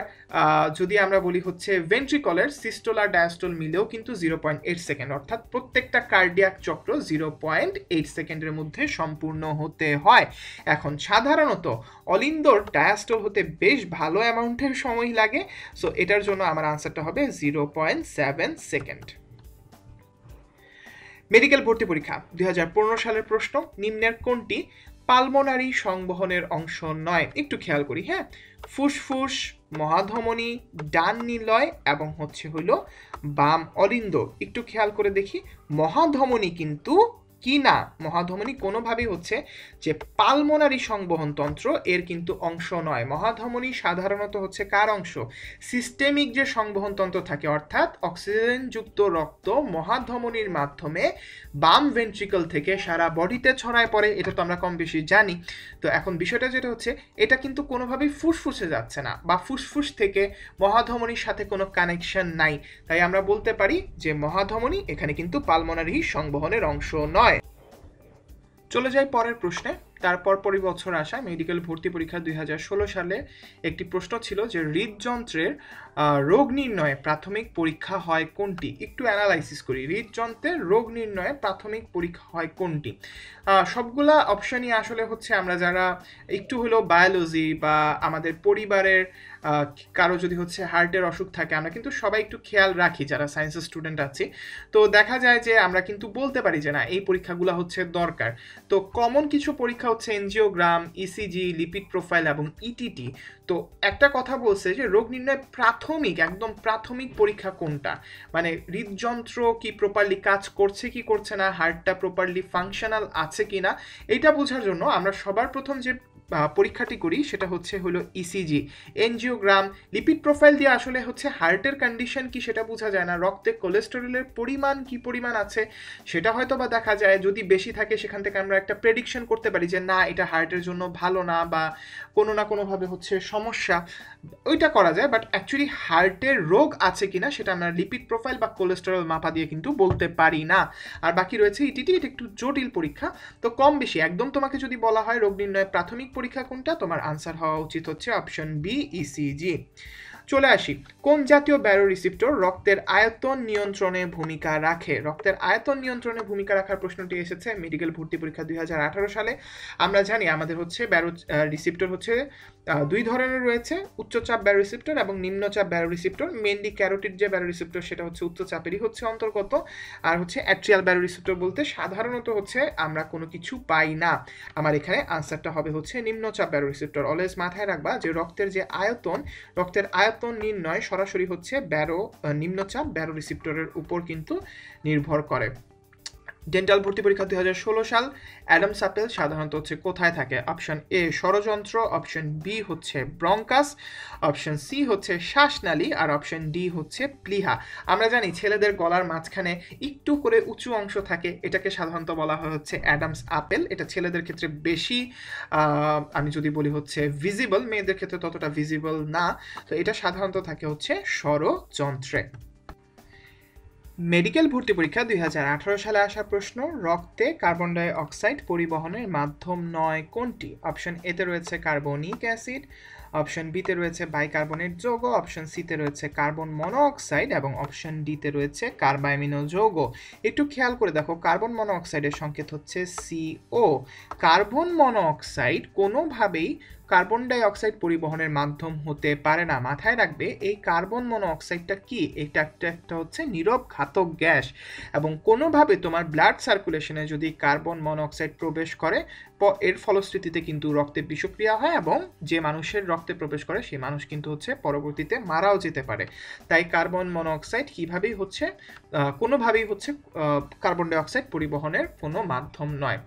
যদি আমরা বলি হচ্ছে ভেন্ট্রিকলের সিস্টোল আর ডায়াস্টোল মিলেও কিন্তু জিরো পয়েন্ট এইট সেকেন্ড অর্থাৎ প্রত্যেকটা কার্ডিয়াক চক্র জিরো পয়েন্ট এইট সেকেন্ডের মধ্যে সম্পূর্ণ হতে হয় এখন সাধারণত অলিন্দর ডায়াস্টোল হতে বেশ ভালো অ্যামাউন্টের সময় লাগে সো এটার জন্য আমার আনসারটা হবে zero point seven second medical ভর্তি পরীক্ষা দুই সালের প্রশ্ন নিম্নের কোনটি পালমোনারি সংবহনের অংশ নয় একটু খেয়াল করি হ্যাঁ ফুসফুস মহাধমনী ডান নিলয় এবং হচ্ছে হইল বাম অরিন্দ একটু খেয়াল করে দেখি মহাধমনী কিন্তু কি না মহাধমনী কোনোভাবেই হচ্ছে যে পালমোনারি সংবহন তন্ত্র এর কিন্তু অংশ নয় মহাধমনী সাধারণত হচ্ছে কার অংশ সিস্টেমিক যে সংবহন তন্ত্র থাকে অর্থাৎ অক্সিজেনযুক্ত রক্ত মহাধমনীর মাধ্যমে বাম ভেন্ট্রিকল থেকে সারা বডিতে ছড়ায় পড়ে এটা তো আমরা কম বেশি জানি তো এখন বিষয়টা যেটা হচ্ছে এটা কিন্তু কোনোভাবেই ফুসফুসে যাচ্ছে না বা ফুসফুস থেকে মহাধমনীর সাথে কোনো কানেকশন নাই তাই আমরা বলতে পারি যে মহাধমনী এখানে কিন্তু পালমোনারি সংবহনের অংশ নয় চলে যাই পরের প্রশ্নে তারপর পরই বছর আসা মেডিকেল ভর্তি পরীক্ষা দুই সালে একটি প্রশ্ন ছিল যে হৃদযন্ত্রের রোগ নির্ণয়ে প্রাথমিক পরীক্ষা হয় কোনটি একটু অ্যানালাইসিস করি হৃদযন্ত্রের রোগ নির্ণয়ে প্রাথমিক পরীক্ষা হয় কোনটি সবগুলা অপশনই আসলে হচ্ছে আমরা যারা একটু হলেও বায়োলজি বা আমাদের পরিবারের কারো যদি হচ্ছে হার্টের অসুখ থাকে আমরা কিন্তু সবাই একটু খেয়াল রাখি যারা সায়েন্সের স্টুডেন্ট আছি তো দেখা যায় যে আমরা কিন্তু বলতে পারি যে না এই পরীক্ষাগুলো হচ্ছে দরকার তো কমন কিছু পরীক্ষা হচ্ছে এনজিওগ্রাম ইসিজি লিপিড প্রোফাইল এবং ইটিটি e তো একটা কথা বলছে যে রোগ নির্ণয় প্রাথমিক একদম প্রাথমিক পরীক্ষা কোনটা মানে হৃদযন্ত্র কি প্রপারলি কাজ করছে কি করছে না হার্টটা প্রপারলি ফাংশনাল আছে কি না এটা বোঝার জন্য আমরা সবার প্রথম যে পরীক্ষাটি করি সেটা হচ্ছে হলো ECG e angiogram lipid profile দিয়ে আসলে হচ্ছে হার্টের কন্ডিশন কি সেটা বোঝা যায় না রক্তে কোলেস্টেরলের পরিমাণ কি পরিমাণ আছে সেটা হয়তো বা দেখা যায় যদি বেশি থাকে সেখান থেকে আমরা একটা প্রেডিকশন করতে পারি যে না এটা হার্টের জন্য ভালো না বা কোনো না কোনোভাবে হচ্ছে সমস্যা ওইটা করা যায় বাট অ্যাকচুয়ালি হার্টের রোগ আছে কি না সেটা আমরা লিপিড প্রোফাইল বা কোলেস্টেরল মাপা দিয়ে কিন্তু বলতে পারি না আর বাকি রয়েছে ইটিটি e এটা একটু জটিল পরীক্ষা তো কম বেশি একদম তোমাকে যদি বলা হয় রোগ নির্ণয় প্রাথমিক পরীক্ষা পরীক্ষা কোনটা তোমার আনসার হওয়া উচিত হচ্ছে অপশন বি ইসিজি চলে আসি কোন জাতীয় ব্যারো রিসিপ্টর রক্তের আয়তন নিয়ন্ত্রণে ভূমিকা রাখে রক্তের আয়তন নিয়ন্ত্রণে ভূমিকা রাখার প্রশ্নটি এসেছে মেডিকেল ভর্তি পরীক্ষা দুই সালে আমরা জানি আমাদের হচ্ছে ব্যারো রিসিপ্টর হচ্ছে দুই ধরনের রয়েছে উচ্চচাপ ব্যারোরিসিপ্টর এবং নিম্নচাপ ব্যারোরিসিপ্টর মেনলি ক্যারোটিড যে ব্যারোরিসিপ্টর সেটা হচ্ছে উচ্চচাপেরই হচ্ছে অন্তর্গত আর হচ্ছে অ্যাট্রিয়াল ব্যারোরিসিপ্টর বলতে সাধারণত হচ্ছে আমরা কোনো কিছু পাই না আমার এখানে আনসারটা হবে হচ্ছে নিম্নচাপ ব্যারোরিসিপ্টর অলওয়েজ মাথায় রাখবা যে রক্তের যে আয়তন রক্তের আয়তন নির্ণয় সরাসরি হচ্ছে ব্যারো নিম্নচাপ ব্যারোরিসিপ্টরের উপর কিন্তু নির্ভর করে ডেন্টাল ভর্তি পরীক্ষা দুই হাজার ষোলো সাল অ্যাডাম সাপেল সাধারণত হচ্ছে কোথায় থাকে অপশন এ ষড়যন্ত্র অপশন বি হচ্ছে ব্রঙ্কাস অপশন সি হচ্ছে শ্বাসনালী আর অপশন ডি হচ্ছে প্লিহা আমরা জানি ছেলেদের গলার মাঝখানে একটু করে উঁচু অংশ থাকে এটাকে সাধারণত বলা হয় হচ্ছে অ্যাডামস আপেল এটা ছেলেদের ক্ষেত্রে বেশি আমি যদি বলি হচ্ছে ভিজিবল মেয়েদের ক্ষেত্রে ততটা ভিজিবল না তো এটা সাধারণত থাকে হচ্ছে ষড়যন্ত্রে মেডিকেল ভর্তি পরীক্ষা দুই সালে আসা প্রশ্ন রক্তে কার্বন ডাই অক্সাইড পরিবহনের মাধ্যম নয় কোনটি অপশন এতে রয়েছে কার্বনিক অ্যাসিড অপশন বিতে রয়েছে বাইকার্বনেট যৌগ অপশন সিতে রয়েছে কার্বন মনোঅক্সাইড এবং অপশন ডিতে রয়েছে কার্বামিনো যৌগ একটু খেয়াল করে দেখো কার্বন মনোঅক্সাইডের সংকেত হচ্ছে সিও কার্বন মনোঅক্সাইড কোনোভাবেই কার্বন ডাইঅক্সাইড পরিবহনের মাধ্যম হতে পারে না মাথায় রাখবে এই কার্বন মনোঅক্সাইডটা কি এটা একটা একটা হচ্ছে নীরব ঘাতক গ্যাস এবং কোনোভাবে তোমার ব্লাড সার্কুলেশনে যদি কার্বন মনোঅক্সাইড প্রবেশ করে এর ফলশ্রুতিতে কিন্তু রক্তে বিষক্রিয়া হয় এবং যে মানুষের রক্তে প্রবেশ করে সেই মানুষ কিন্তু হচ্ছে পরবর্তীতে মারাও যেতে পারে তাই কার্বন মনোঅক্সাইড কীভাবেই হচ্ছে কোনোভাবেই হচ্ছে কার্বন ডাইঅক্সাইড পরিবহনের কোনো মাধ্যম নয়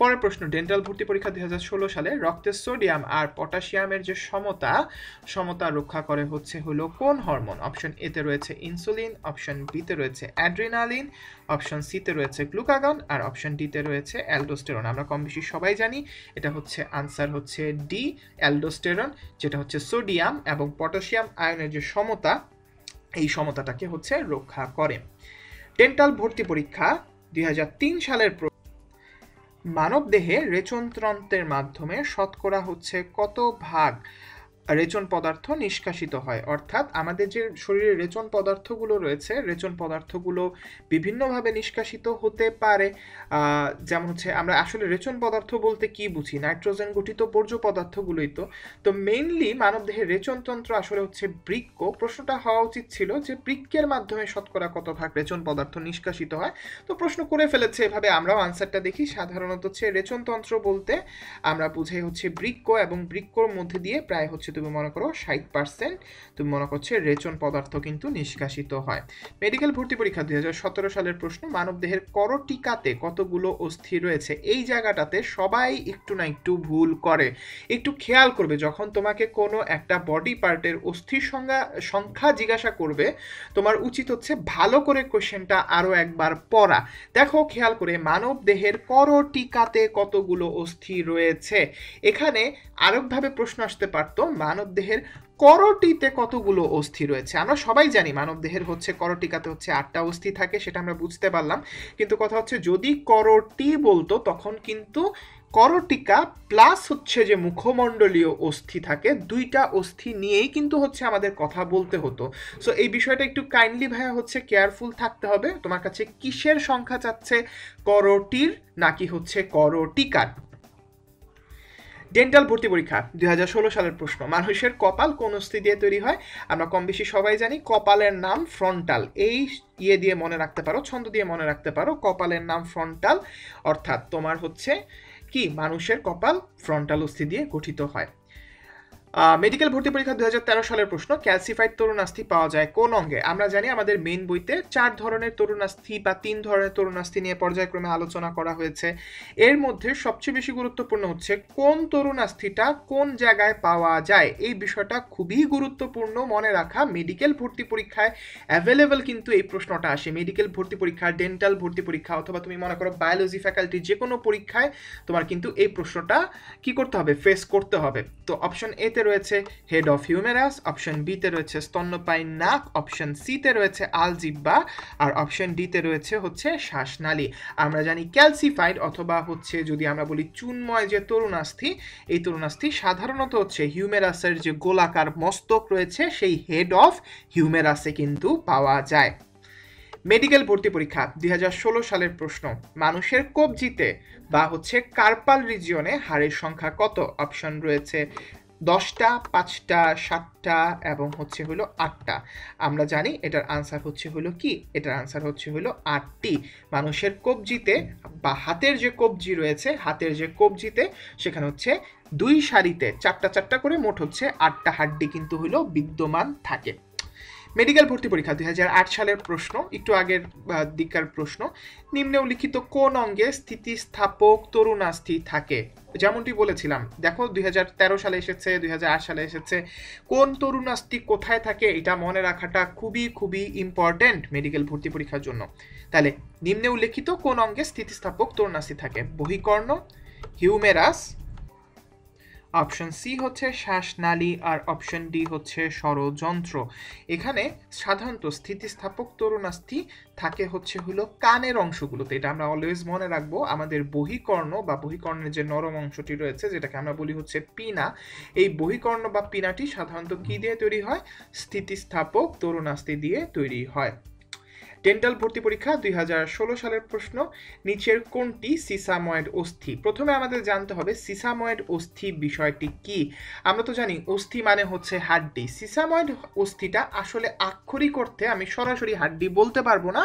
পরের প্রশ্ন ডেন্টাল ভর্তি পরীক্ষা দুই সালে রক্তের সোডিয়াম আর পটাশিয়ামের যে সমতা সমতা রক্ষা করে হচ্ছে হলো কোন হরমোন অপশন এতে রয়েছে ইনসুলিন অপশন বিতে রয়েছে অ্যাড্রিনালিন অপশন সিতে রয়েছে গ্লুকাগন আর অপশন ডিতে রয়েছে অ্যালডোস্টেরন আমরা কম বেশি সবাই জানি এটা হচ্ছে আনসার হচ্ছে ডি অ্যালডোস্টেরন যেটা হচ্ছে সোডিয়াম এবং পটাশিয়াম আয়নের যে সমতা এই সমতাটাকে হচ্ছে রক্ষা করে ডেন্টাল ভর্তি পরীক্ষা দুই সালের মানবদেহে রেচনতন্ত্রের মাধ্যমে শতকরা হচ্ছে কত ভাগ রেচন পদার্থ নিষ্কাশিত হয় অর্থাৎ আমাদের যে শরীরে রেচন পদার্থগুলো রয়েছে রেচন পদার্থগুলো বিভিন্নভাবে নিষ্কাশিত হতে পারে যেমন হচ্ছে আমরা আসলে রেচন পদার্থ বলতে কি বুঝি নাইট্রোজেন গঠিত বর্জ্য পদার্থগুলোই তো তো মেইনলি মানবদেহের রেচনতন্ত্র আসলে হচ্ছে বৃক্ক প্রশ্নটা হওয়া উচিত ছিল যে বৃক্কের মাধ্যমে শতকরা কত ভাগ রেচন পদার্থ নিষ্কাশিত হয় তো প্রশ্ন করে ফেলেছে এভাবে আমরাও আনসারটা দেখি সাধারণত হচ্ছে রেচনতন্ত্র বলতে আমরা বুঝাই হচ্ছে বৃক্ক এবং বৃক্কর মধ্যে দিয়ে প্রায় হচ্ছে তুমি মনে করো ষাট পার্সেন্ট তুমি মনে করছে রেচন পদার্থ কিন্তু নিষ্কাশিত হয় মেডিকেল ভর্তি পরীক্ষা দুই সালের প্রশ্ন মানবদেহের করটিকাতে কতগুলো অস্থি রয়েছে এই জায়গাটাতে সবাই একটু না একটু ভুল করে একটু খেয়াল করবে যখন তোমাকে কোনো একটা বডি পার্টের অস্থির সংজ্ঞা সংখ্যা জিজ্ঞাসা করবে তোমার উচিত হচ্ছে ভালো করে কোয়েশ্চেনটা আরও একবার পড়া দেখো খেয়াল করে মানব দেহের করটিকাতে কতগুলো অস্থি রয়েছে এখানে আরেকভাবে প্রশ্ন আসতে পারতো মানবদেহের করটিতে কতগুলো অস্থি রয়েছে আমরা সবাই জানি মানবদেহের হচ্ছে করটিকাতে হচ্ছে আটটা অস্থি থাকে সেটা আমরা বুঝতে পারলাম কিন্তু কথা হচ্ছে যদি করটি বলতো তখন কিন্তু করটিকা প্লাস হচ্ছে যে মুখমণ্ডলীয় অস্থি থাকে দুইটা অস্থি নিয়েই কিন্তু হচ্ছে আমাদের কথা বলতে হতো সো এই বিষয়টা একটু কাইন্ডলি ভাইয়া হচ্ছে কেয়ারফুল থাকতে হবে তোমার কাছে কিসের সংখ্যা চাচ্ছে করটির নাকি হচ্ছে করটিকার ডেন্টাল ভর্তি পরীক্ষা দুই সালের প্রশ্ন মানুষের কপাল কোন অস্থি দিয়ে তৈরি হয় আমরা কম বেশি সবাই জানি কপালের নাম ফ্রন্টাল এই ইয়ে দিয়ে মনে রাখতে পারো ছন্দ দিয়ে মনে রাখতে পারো কপালের নাম ফ্রন্টাল অর্থাৎ তোমার হচ্ছে কি মানুষের কপাল ফ্রন্টাল অস্থি দিয়ে গঠিত হয় মেডিকেল ভর্তি পরীক্ষা দু সালের প্রশ্ন ক্যালসিফাইড তরুণাস্থি পাওয়া যায় কোন অঙ্গে আমরা জানি আমাদের মেন বইতে চার ধরনের তরুণাস্থি বা তিন ধরনের তরুণাস্থি নিয়ে পর্যায়ক্রমে আলোচনা করা হয়েছে এর মধ্যে সবচেয়ে বেশি গুরুত্বপূর্ণ হচ্ছে কোন তরুণাস্থিটা কোন জায়গায় পাওয়া যায় এই বিষয়টা খুবই গুরুত্বপূর্ণ মনে রাখা মেডিকেল ভর্তি পরীক্ষায় অ্যাভেলেবেল কিন্তু এই প্রশ্নটা আসে মেডিকেল ভর্তি পরীক্ষা ডেন্টাল ভর্তি পরীক্ষা অথবা তুমি মনে করো বায়োলজি ফ্যাকাল্টি যে কোনো পরীক্ষায় তোমার কিন্তু এই প্রশ্নটা কি করতে হবে ফেস করতে হবে তো অপশন এতে এতে রয়েছে হেড অফ হিউমেরাস অপশন বিতে রয়েছে স্তন্যপায়ী নাক অপশন সিতে রয়েছে আলজিব্বা আর অপশন ডিতে রয়েছে হচ্ছে শ্বাসনালী আমরা জানি ক্যালসিফাইড অথবা হচ্ছে যদি আমরা বলি চুনময় যে তরুণাস্থি এই তরুণাস্থি সাধারণত হচ্ছে হিউমেরাসের যে গোলাকার মস্তক রয়েছে সেই হেড অফ হিউমেরাসে কিন্তু পাওয়া যায় মেডিকেল ভর্তি পরীক্ষা দুই সালের প্রশ্ন মানুষের কবজিতে বা হচ্ছে কার্পাল রিজিয়নে হাড়ের সংখ্যা কত অপশন রয়েছে দশটা পাঁচটা সাতটা এবং হচ্ছে হলো আটটা আমরা জানি এটার আনসার হচ্ছে হলো কি এটার আনসার হচ্ছে হলো আটটি মানুষের কবজিতে বা হাতের যে কবজি রয়েছে হাতের যে কবজিতে সেখানে হচ্ছে দুই সারিতে চারটা চারটা করে মোট হচ্ছে আটটা হাড্ডি কিন্তু হলো বিদ্যমান থাকে মেডিকেল ভর্তি পরীক্ষা দুই সালের প্রশ্ন একটু আগের দিককার প্রশ্ন নিম্নে উল্লিখিত কোন অঙ্গে স্থিতিস্থাপক তরুণাস্থি থাকে যেমনটি বলেছিলাম দেখো দুই সালে এসেছে দুই সালে এসেছে কোন তরুণাস্তি কোথায় থাকে এটা মনে রাখাটা খুবই খুবই ইম্পর্ট্যান্ট মেডিকেল ভর্তি পরীক্ষার জন্য তাহলে নিম্নে উল্লেখিত কোন অঙ্গে স্থিতিস্থাপক তরুণাস্তি থাকে বহিকর্ণ হিউমেরাস অপশন সি হচ্ছে শ্বাসনালী আর অপশন ডি হচ্ছে ষড়যন্ত্র এখানে সাধারণত স্থিতিস্থাপক তরুণাস্থি থাকে হচ্ছে হলো কানের অংশগুলোতে এটা আমরা অলওয়েজ মনে রাখবো আমাদের বহিকর্ণ বা বহিকর্ণের যে নরম অংশটি রয়েছে যেটাকে আমরা বলি হচ্ছে পিনা এই বহিকর্ণ বা পিনাটি সাধারণত কি দিয়ে তৈরি হয় স্থিতিস্থাপক তরুণাস্থি দিয়ে তৈরি হয় ডেন্টাল ভর্তি পরীক্ষা দুই সালের প্রশ্ন নিচের কোনটি সিসাময়েড অস্থি প্রথমে আমাদের জানতে হবে সিসাময়েড অস্থি বিষয়টি কি আমরা তো জানি অস্থি মানে হচ্ছে হাড্ডি সিসাময়েড অস্থিটা আসলে আক্ষরিক অর্থে আমি সরাসরি হাড্ডি বলতে পারবো না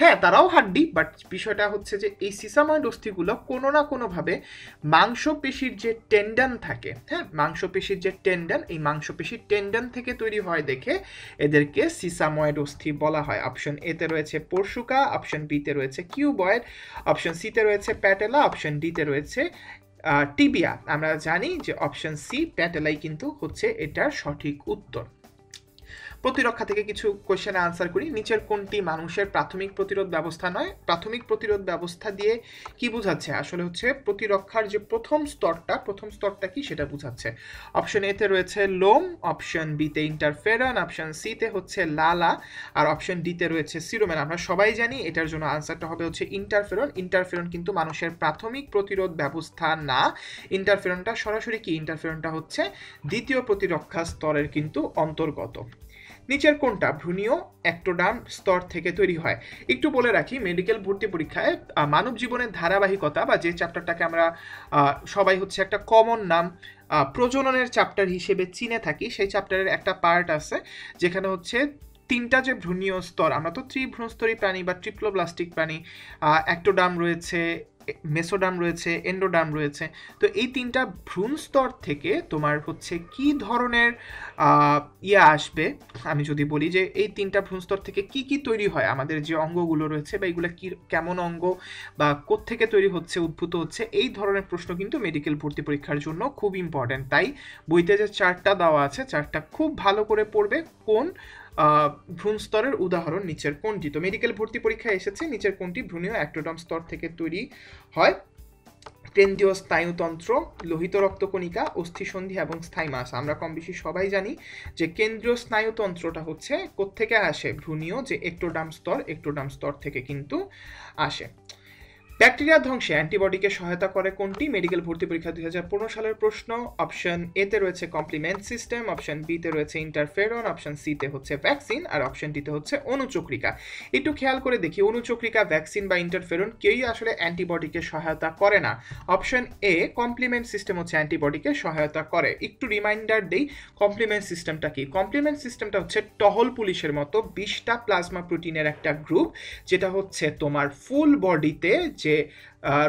হ্যাঁ তারাও হাড্ডি বাট বিষয়টা হচ্ছে যে এই সিসাময়েড অস্থিগুলো কোনো না কোনোভাবে মাংসপেশির যে টেন্ডান থাকে হ্যাঁ মাংসপেশির যে টেন্ডান এই মাংসপেশির টেন্ডান থেকে তৈরি হয় দেখে এদেরকে সিসাময়েড অস্থি বলা হয় অপশন এতে রয়েছে রয়েছে পরশুকা অপশন বিতে রয়েছে কিউবয়েড অপশন সিতে রয়েছে প্যাটেলা অপশন ডিতে রয়েছে টিবিয়া আমরা জানি যে অপশন সি প্যাটেলাই কিন্তু হচ্ছে এটার সঠিক উত্তর প্রতিরক্ষা থেকে কিছু কোয়েশ্চেন আনসার করি নিচের কোনটি মানুষের প্রাথমিক প্রতিরোধ ব্যবস্থা নয় প্রাথমিক প্রতিরোধ ব্যবস্থা দিয়ে কি বোঝাচ্ছে আসলে হচ্ছে প্রতিরক্ষার যে প্রথম স্তরটা প্রথম স্তরটা কি সেটা বোঝাচ্ছে অপশন এতে রয়েছে লোম অপশন বিতে ইন্টারফেরন অপশন সিতে হচ্ছে লালা আর অপশন ডিতে রয়েছে সিরোমেন আমরা সবাই জানি এটার জন্য আনসারটা হবে হচ্ছে ইন্টারফেরন ইন্টারফেরন কিন্তু মানুষের প্রাথমিক প্রতিরোধ ব্যবস্থা না ইন্টারফেরনটা সরাসরি কি ইন্টারফেরনটা হচ্ছে দ্বিতীয় প্রতিরক্ষা স্তরের কিন্তু অন্তর্গত নিচের কোনটা ভ্রূণীয় অ্যাক্টোডাম স্তর থেকে তৈরি হয় একটু বলে রাখি মেডিকেল ভর্তি পরীক্ষায় মানব জীবনের ধারাবাহিকতা বা যে চ্যাপ্টারটাকে আমরা সবাই হচ্ছে একটা কমন নাম প্রজননের চ্যাপ্টার হিসেবে চিনে থাকি সেই চ্যাপ্টারের একটা পার্ট আছে যেখানে হচ্ছে তিনটা যে ভ্রূণীয় স্তর আমরা তো ত্রিভ্রুণস্তরী প্রাণী বা ট্রিপ্লোপ্লাস্টিক প্রাণী অ্যাক্টোডাম রয়েছে মেসোডাম রয়েছে এন্ডোডাম রয়েছে তো এই তিনটা ভ্রূণ স্তর থেকে তোমার হচ্ছে কি ধরনের ইয়ে আসবে আমি যদি বলি যে এই তিনটা ভ্রূণ স্তর থেকে কি কি তৈরি হয় আমাদের যে অঙ্গগুলো রয়েছে বা এইগুলো কি কেমন অঙ্গ বা কোথেকে তৈরি হচ্ছে উদ্ভূত হচ্ছে এই ধরনের প্রশ্ন কিন্তু মেডিকেল ভর্তি পরীক্ষার জন্য খুব ইম্পর্ট্যান্ট তাই বইতে যে চারটা দেওয়া আছে চারটা খুব ভালো করে পড়বে কোন ভ্রূণ স্তরের উদাহরণ নিচের কোনটি তো মেডিকেল ভর্তি পরীক্ষায় এসেছে নিচের কোনটি ভ্রূণীয় অ্যাক্টোডম স্তর থেকে তৈরি হয় কেন্দ্রীয় স্নায়ুতন্ত্র লোহিত রক্তকণিকা অস্থিসন্ধি এবং স্থায়ীমাস আমরা কম বেশি সবাই জানি যে কেন্দ্রীয় স্নায়ুতন্ত্রটা হচ্ছে কোত্থেকে আসে ভ্রূণীয় যে একটোডাম স্তর একটোডাম স্তর থেকে কিন্তু আসে ব্যাকটেরিয়া ধ্বংসে অ্যান্টিবডিকে সহায়তা করে কোনটি মেডিকেল ভর্তি পরীক্ষা দুই সালের প্রশ্ন অপশন এতে রয়েছে কমপ্লিমেন্ট সিস্টেম অপশন বিতে রয়েছে ইন্টারফেরন অপশন সিতে হচ্ছে ভ্যাকসিন আর অপশন ডিতে হচ্ছে অনুচক্রিকা একটু খেয়াল করে দেখি অনুচক্রিকা ভ্যাকসিন বা ইন্টারফেরন কেউই আসলে অ্যান্টিবডিকে সহায়তা করে না অপশন এ কমপ্লিমেন্ট সিস্টেম হচ্ছে অ্যান্টিবডিকে সহায়তা করে একটু রিমাইন্ডার দেই কমপ্লিমেন্ট সিস্টেমটা কি কমপ্লিমেন্ট সিস্টেমটা হচ্ছে টহল পুলিশের মতো বিশটা প্লাজমা প্রোটিনের একটা গ্রুপ যেটা হচ্ছে তোমার ফুল বডিতে যে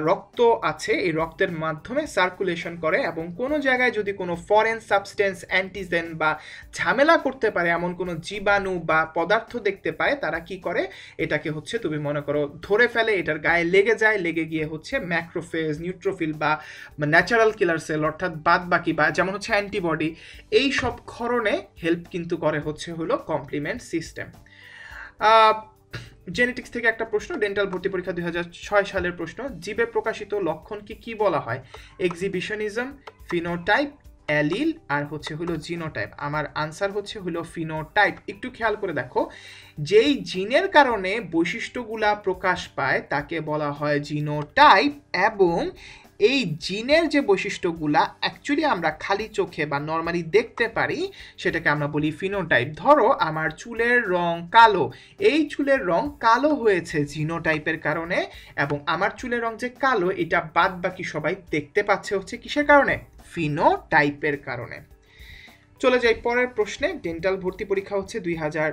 রক্ত আছে এই রক্তের মাধ্যমে সার্কুলেশন করে এবং কোনো জায়গায় যদি কোনো ফরেন সাবস্টেন্স অ্যান্টিজেন বা ঝামেলা করতে পারে এমন কোনো জীবাণু বা পদার্থ দেখতে পায় তারা কি করে এটাকে হচ্ছে তুমি মনে করো ধরে ফেলে এটার গায়ে লেগে যায় লেগে গিয়ে হচ্ছে ম্যাক্রোফেজ নিউট্রোফিল বা ন্যাচারাল কিলার সেল অর্থাৎ বাদ বাকি বা যেমন হচ্ছে অ্যান্টিবডি এই সব ক্ষরণে হেল্প কিন্তু করে হচ্ছে হলো কমপ্লিমেন্ট সিস্টেম জেনেটিক্স থেকে একটা প্রশ্ন ডেন্টাল ভর্তি পরীক্ষা দুই সালের প্রশ্ন জীবে প্রকাশিত লক্ষণকে কি বলা হয় এক্সিবিশনিজম ফিনোটাইপ অ্যালিল আর হচ্ছে হলো জিনোটাইপ আমার আনসার হচ্ছে হলো ফিনোটাইপ একটু খেয়াল করে দেখো যেই জিনের কারণে বৈশিষ্ট্যগুলা প্রকাশ পায় তাকে বলা হয় জিনোটাইপ এবং এই জিনের যে বৈশিষ্ট্যগুলা অ্যাকচুয়ালি আমরা খালি চোখে বা নর্মালি দেখতে পারি সেটাকে আমরা বলি ফিনোটাইপ ধরো আমার চুলের রং কালো এই চুলের রং কালো হয়েছে জিনোটাইপের কারণে এবং আমার চুলের রং যে কালো এটা বাদ বাকি সবাই দেখতে পাচ্ছে হচ্ছে কিসের কারণে ফিনোটাইপের কারণে চলে যাই পরের প্রশ্নে ডেন্টাল ভর্তি পরীক্ষা হচ্ছে দুই হাজার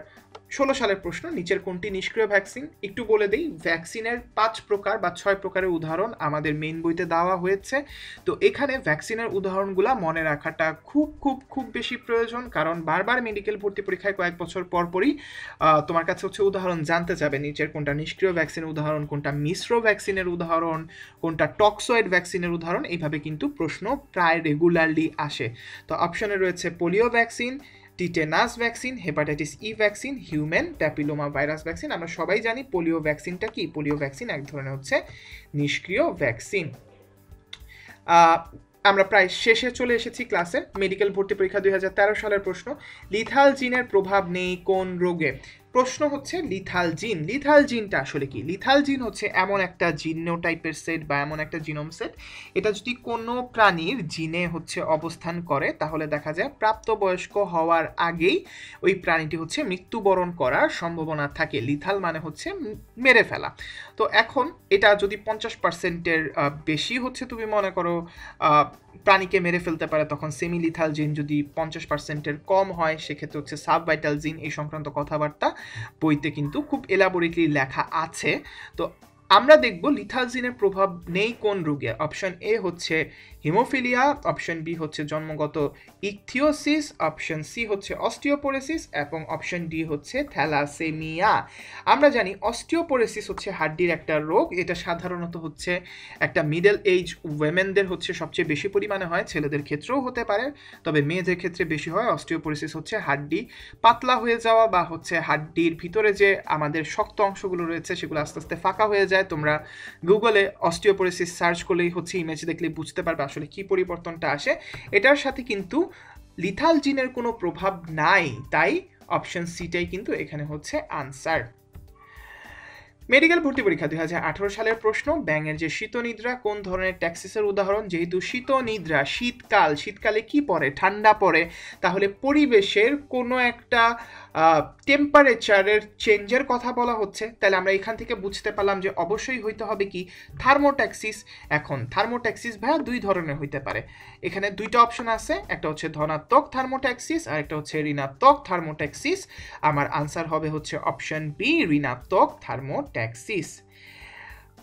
ষোলো সালের প্রশ্ন নিচের কোনটি নিষ্ক্রিয় ভ্যাকসিন একটু বলে দিই ভ্যাকসিনের পাঁচ প্রকার বা ছয় প্রকারের উদাহরণ আমাদের মেইন বইতে দেওয়া হয়েছে তো এখানে ভ্যাকসিনের উদাহরণগুলো মনে রাখাটা খুব খুব খুব বেশি প্রয়োজন কারণ বারবার মেডিকেল ভর্তি পরীক্ষায় কয়েক বছর পরপরই তোমার কাছে হচ্ছে উদাহরণ জানতে যাবে নিচের কোনটা নিষ্ক্রিয় ভ্যাকসিনের উদাহরণ কোনটা মিশ্র ভ্যাকসিনের উদাহরণ কোনটা টক্সয়েড ভ্যাকসিনের উদাহরণ এইভাবে কিন্তু প্রশ্ন প্রায় রেগুলারলি আসে তো অপশনে রয়েছে polio vaccine tetanus vaccine hepatitis E vaccine human papilloma virus vaccine আমরা সবাই জানি পোলিও ভ্যাকসিনটা কি পোলিও ভ্যাকসিন এক ধরনের হচ্ছে নিষ্ক্রিয় ভ্যাকসিন আমরা প্রায় শেষে চলে এসেছি ক্লাসে মেডিকেল ভর্তি পরীক্ষা দুই সালের প্রশ্ন লিথাল জিনের প্রভাব নেই কোন রোগে প্রশ্ন হচ্ছে লিথাল জিন লিথাল জিনটা আসলে কি লিথাল জিন হচ্ছে এমন একটা জিনো টাইপের সেট বা এমন একটা জিনোম সেট এটা যদি কোনো প্রাণীর জিনে হচ্ছে অবস্থান করে তাহলে দেখা যায় প্রাপ্তবয়স্ক হওয়ার আগেই ওই প্রাণীটি হচ্ছে মৃত্যুবরণ করার সম্ভাবনা থাকে লিথাল মানে হচ্ছে মেরে ফেলা তো এখন এটা যদি পঞ্চাশ পার্সেন্টের বেশি হচ্ছে তুমি মনে করো প্রাণীকে মেরে ফেলতে পারে তখন সেমিলিথাল জিন যদি পঞ্চাশ পার্সেন্টের কম হয় সেক্ষেত্রে হচ্ছে সাবভাইটাল জিন এই সংক্রান্ত কথাবার্তা বইতে কিন্তু খুব এলাবোরেটলি লেখা আছে তো আমরা দেখব লিথাল জিনের প্রভাব নেই কোন রোগে অপশন এ হচ্ছে হিমোফিলিয়া অপশন বি হচ্ছে জন্মগত ইকথিওসিস অপশন সি হচ্ছে অস্টিওপোরেসিস এবং অপশন ডি হচ্ছে থ্যালাসেমিয়া আমরা জানি অস্টিওপোরেসিস হচ্ছে হাড্ডির একটা রোগ এটা সাধারণত হচ্ছে একটা মিডল এজ ওয়েমেনদের হচ্ছে সবচেয়ে বেশি পরিমাণে হয় ছেলেদের ক্ষেত্রেও হতে পারে তবে মেয়েদের ক্ষেত্রে বেশি হয় অস্টিওপোরেসিস হচ্ছে হাড্ডি পাতলা হয়ে যাওয়া বা হচ্ছে হাড্ডির ভিতরে যে আমাদের শক্ত অংশগুলো রয়েছে সেগুলো আস্তে আস্তে ফাঁকা হয়ে যায় তোমরা গুগলে অস্টিওপোরেসিস সার্চ করলেই হচ্ছে ইমেজ দেখলে বুঝতে পারবে আসলে কি পরিবর্তনটা আসে এটার সাথে কিন্তু লিথাল জিনের কোনো প্রভাব নাই তাই অপশন সিটাই কিন্তু এখানে হচ্ছে আনসার মেডিকেল ভর্তি পরীক্ষা দুই সালের প্রশ্ন ব্যাঙের যে শীত নিদ্রা কোন ধরনের ট্যাক্সিসের উদাহরণ যেহেতু শীত নিদ্রা শীতকাল শীতকালে কি পড়ে ঠান্ডা পড়ে তাহলে পরিবেশের কোনো একটা টেম্পারেচারের চেঞ্জের কথা বলা হচ্ছে তাহলে আমরা এখান থেকে বুঝতে পারলাম যে অবশ্যই হইতে হবে কি থার্মোট্যাক্সিস এখন থার্মোট্যাক্সিস ভাইয়া দুই ধরনের হইতে পারে এখানে দুইটা অপশন আছে একটা হচ্ছে ধনাত্মক থার্মোট্যাক্সিস আর একটা হচ্ছে ঋণাত্মক থার্মোট্যাক্সিস আমার আনসার হবে হচ্ছে অপশন বি ঋণাত্মক থার্মোট্যাক্সিস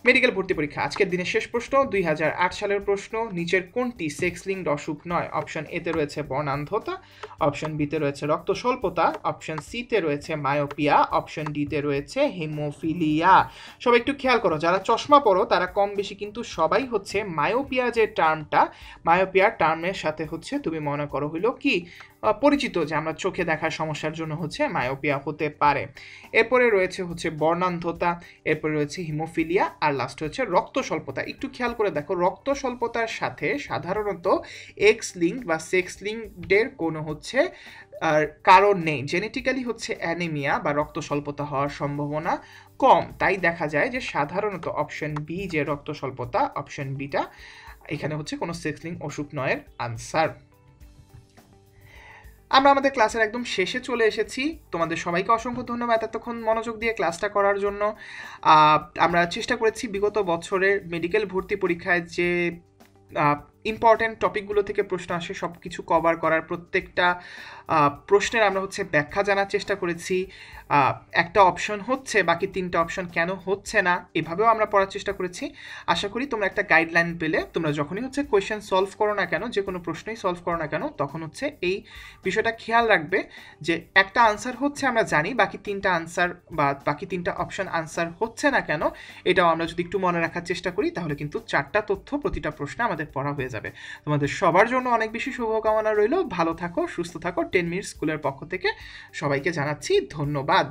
মেডিকেল ভর্তি পরীক্ষা আজকের দিনের শেষ প্রশ্ন দুই সালের প্রশ্ন নিচের কোনটি সেক্সলিং অসুখ নয় অপশন এতে রয়েছে বর্ণান্ধতা অপশন বিতে রয়েছে রক্ত স্বল্পতা অপশন সিতে রয়েছে মায়োপিয়া অপশন ডিতে রয়েছে হিমোফিলিয়া সবাই একটু খেয়াল করো যারা চশমা পরো তারা কম বেশি কিন্তু সবাই হচ্ছে মায়োপিয়া যে টার্মটা মায়োপিয়া টার্মের সাথে হচ্ছে তুমি মনে করো হইলো কি পরিচিত যে আমরা চোখে দেখার সমস্যার জন্য হচ্ছে মায়োপিয়া হতে পারে এরপরে রয়েছে হচ্ছে বর্ণান্ধতা এরপরে রয়েছে হিমোফিলিয়া আর লাস্ট হচ্ছে রক্ত স্বল্পতা একটু খেয়াল করে দেখো রক্ত স্বল্পতার সাথে সাধারণত এক্স লিঙ্ক বা সেক্স লিঙ্কের কোনো হচ্ছে আর কারণ নেই জেনেটিক্যালি হচ্ছে অ্যানিমিয়া বা রক্ত স্বল্পতা হওয়ার সম্ভাবনা কম তাই দেখা যায় যে সাধারণত অপশন বি যে রক্ত স্বল্পতা অপশন বিটা এখানে হচ্ছে কোনো সেক্সলিং অসুখ নয়ের আনসার আমরা আমাদের ক্লাসের একদম শেষে চলে এসেছি তোমাদের সবাইকে অসংখ্য ধন্যবাদ এতক্ষণ মনোযোগ দিয়ে ক্লাসটা করার জন্য আমরা চেষ্টা করেছি বিগত বছরের মেডিকেল ভর্তি পরীক্ষায় যে ইম্পর্ট্যান্ট টপিকগুলো থেকে প্রশ্ন আসে সব কিছু কভার করার প্রত্যেকটা প্রশ্নের আমরা হচ্ছে ব্যাখ্যা জানার চেষ্টা করেছি একটা অপশন হচ্ছে বাকি তিনটা অপশন কেন হচ্ছে না এভাবেও আমরা পড়ার চেষ্টা করেছি আশা করি তোমরা একটা গাইডলাইন পেলে তোমরা যখনই হচ্ছে কোয়েশ্চেন সলভ করো না কেন যে কোনো প্রশ্নই সলভ করো না কেন তখন হচ্ছে এই বিষয়টা খেয়াল রাখবে যে একটা আনসার হচ্ছে আমরা জানি বাকি তিনটা আনসার বা বাকি তিনটা অপশন আনসার হচ্ছে না কেন এটাও আমরা যদি একটু মনে রাখার চেষ্টা করি তাহলে কিন্তু চারটা তথ্য প্রতিটা প্রশ্নে আমাদের পড়া হয়ে যাবে তোমাদের সবার জন্য অনেক বেশি শুভকামনা রইল ভালো থাকো সুস্থ থাকো টেন মিনিট স্কুলের পক্ষ থেকে সবাইকে জানাচ্ছি ধন্যবাদ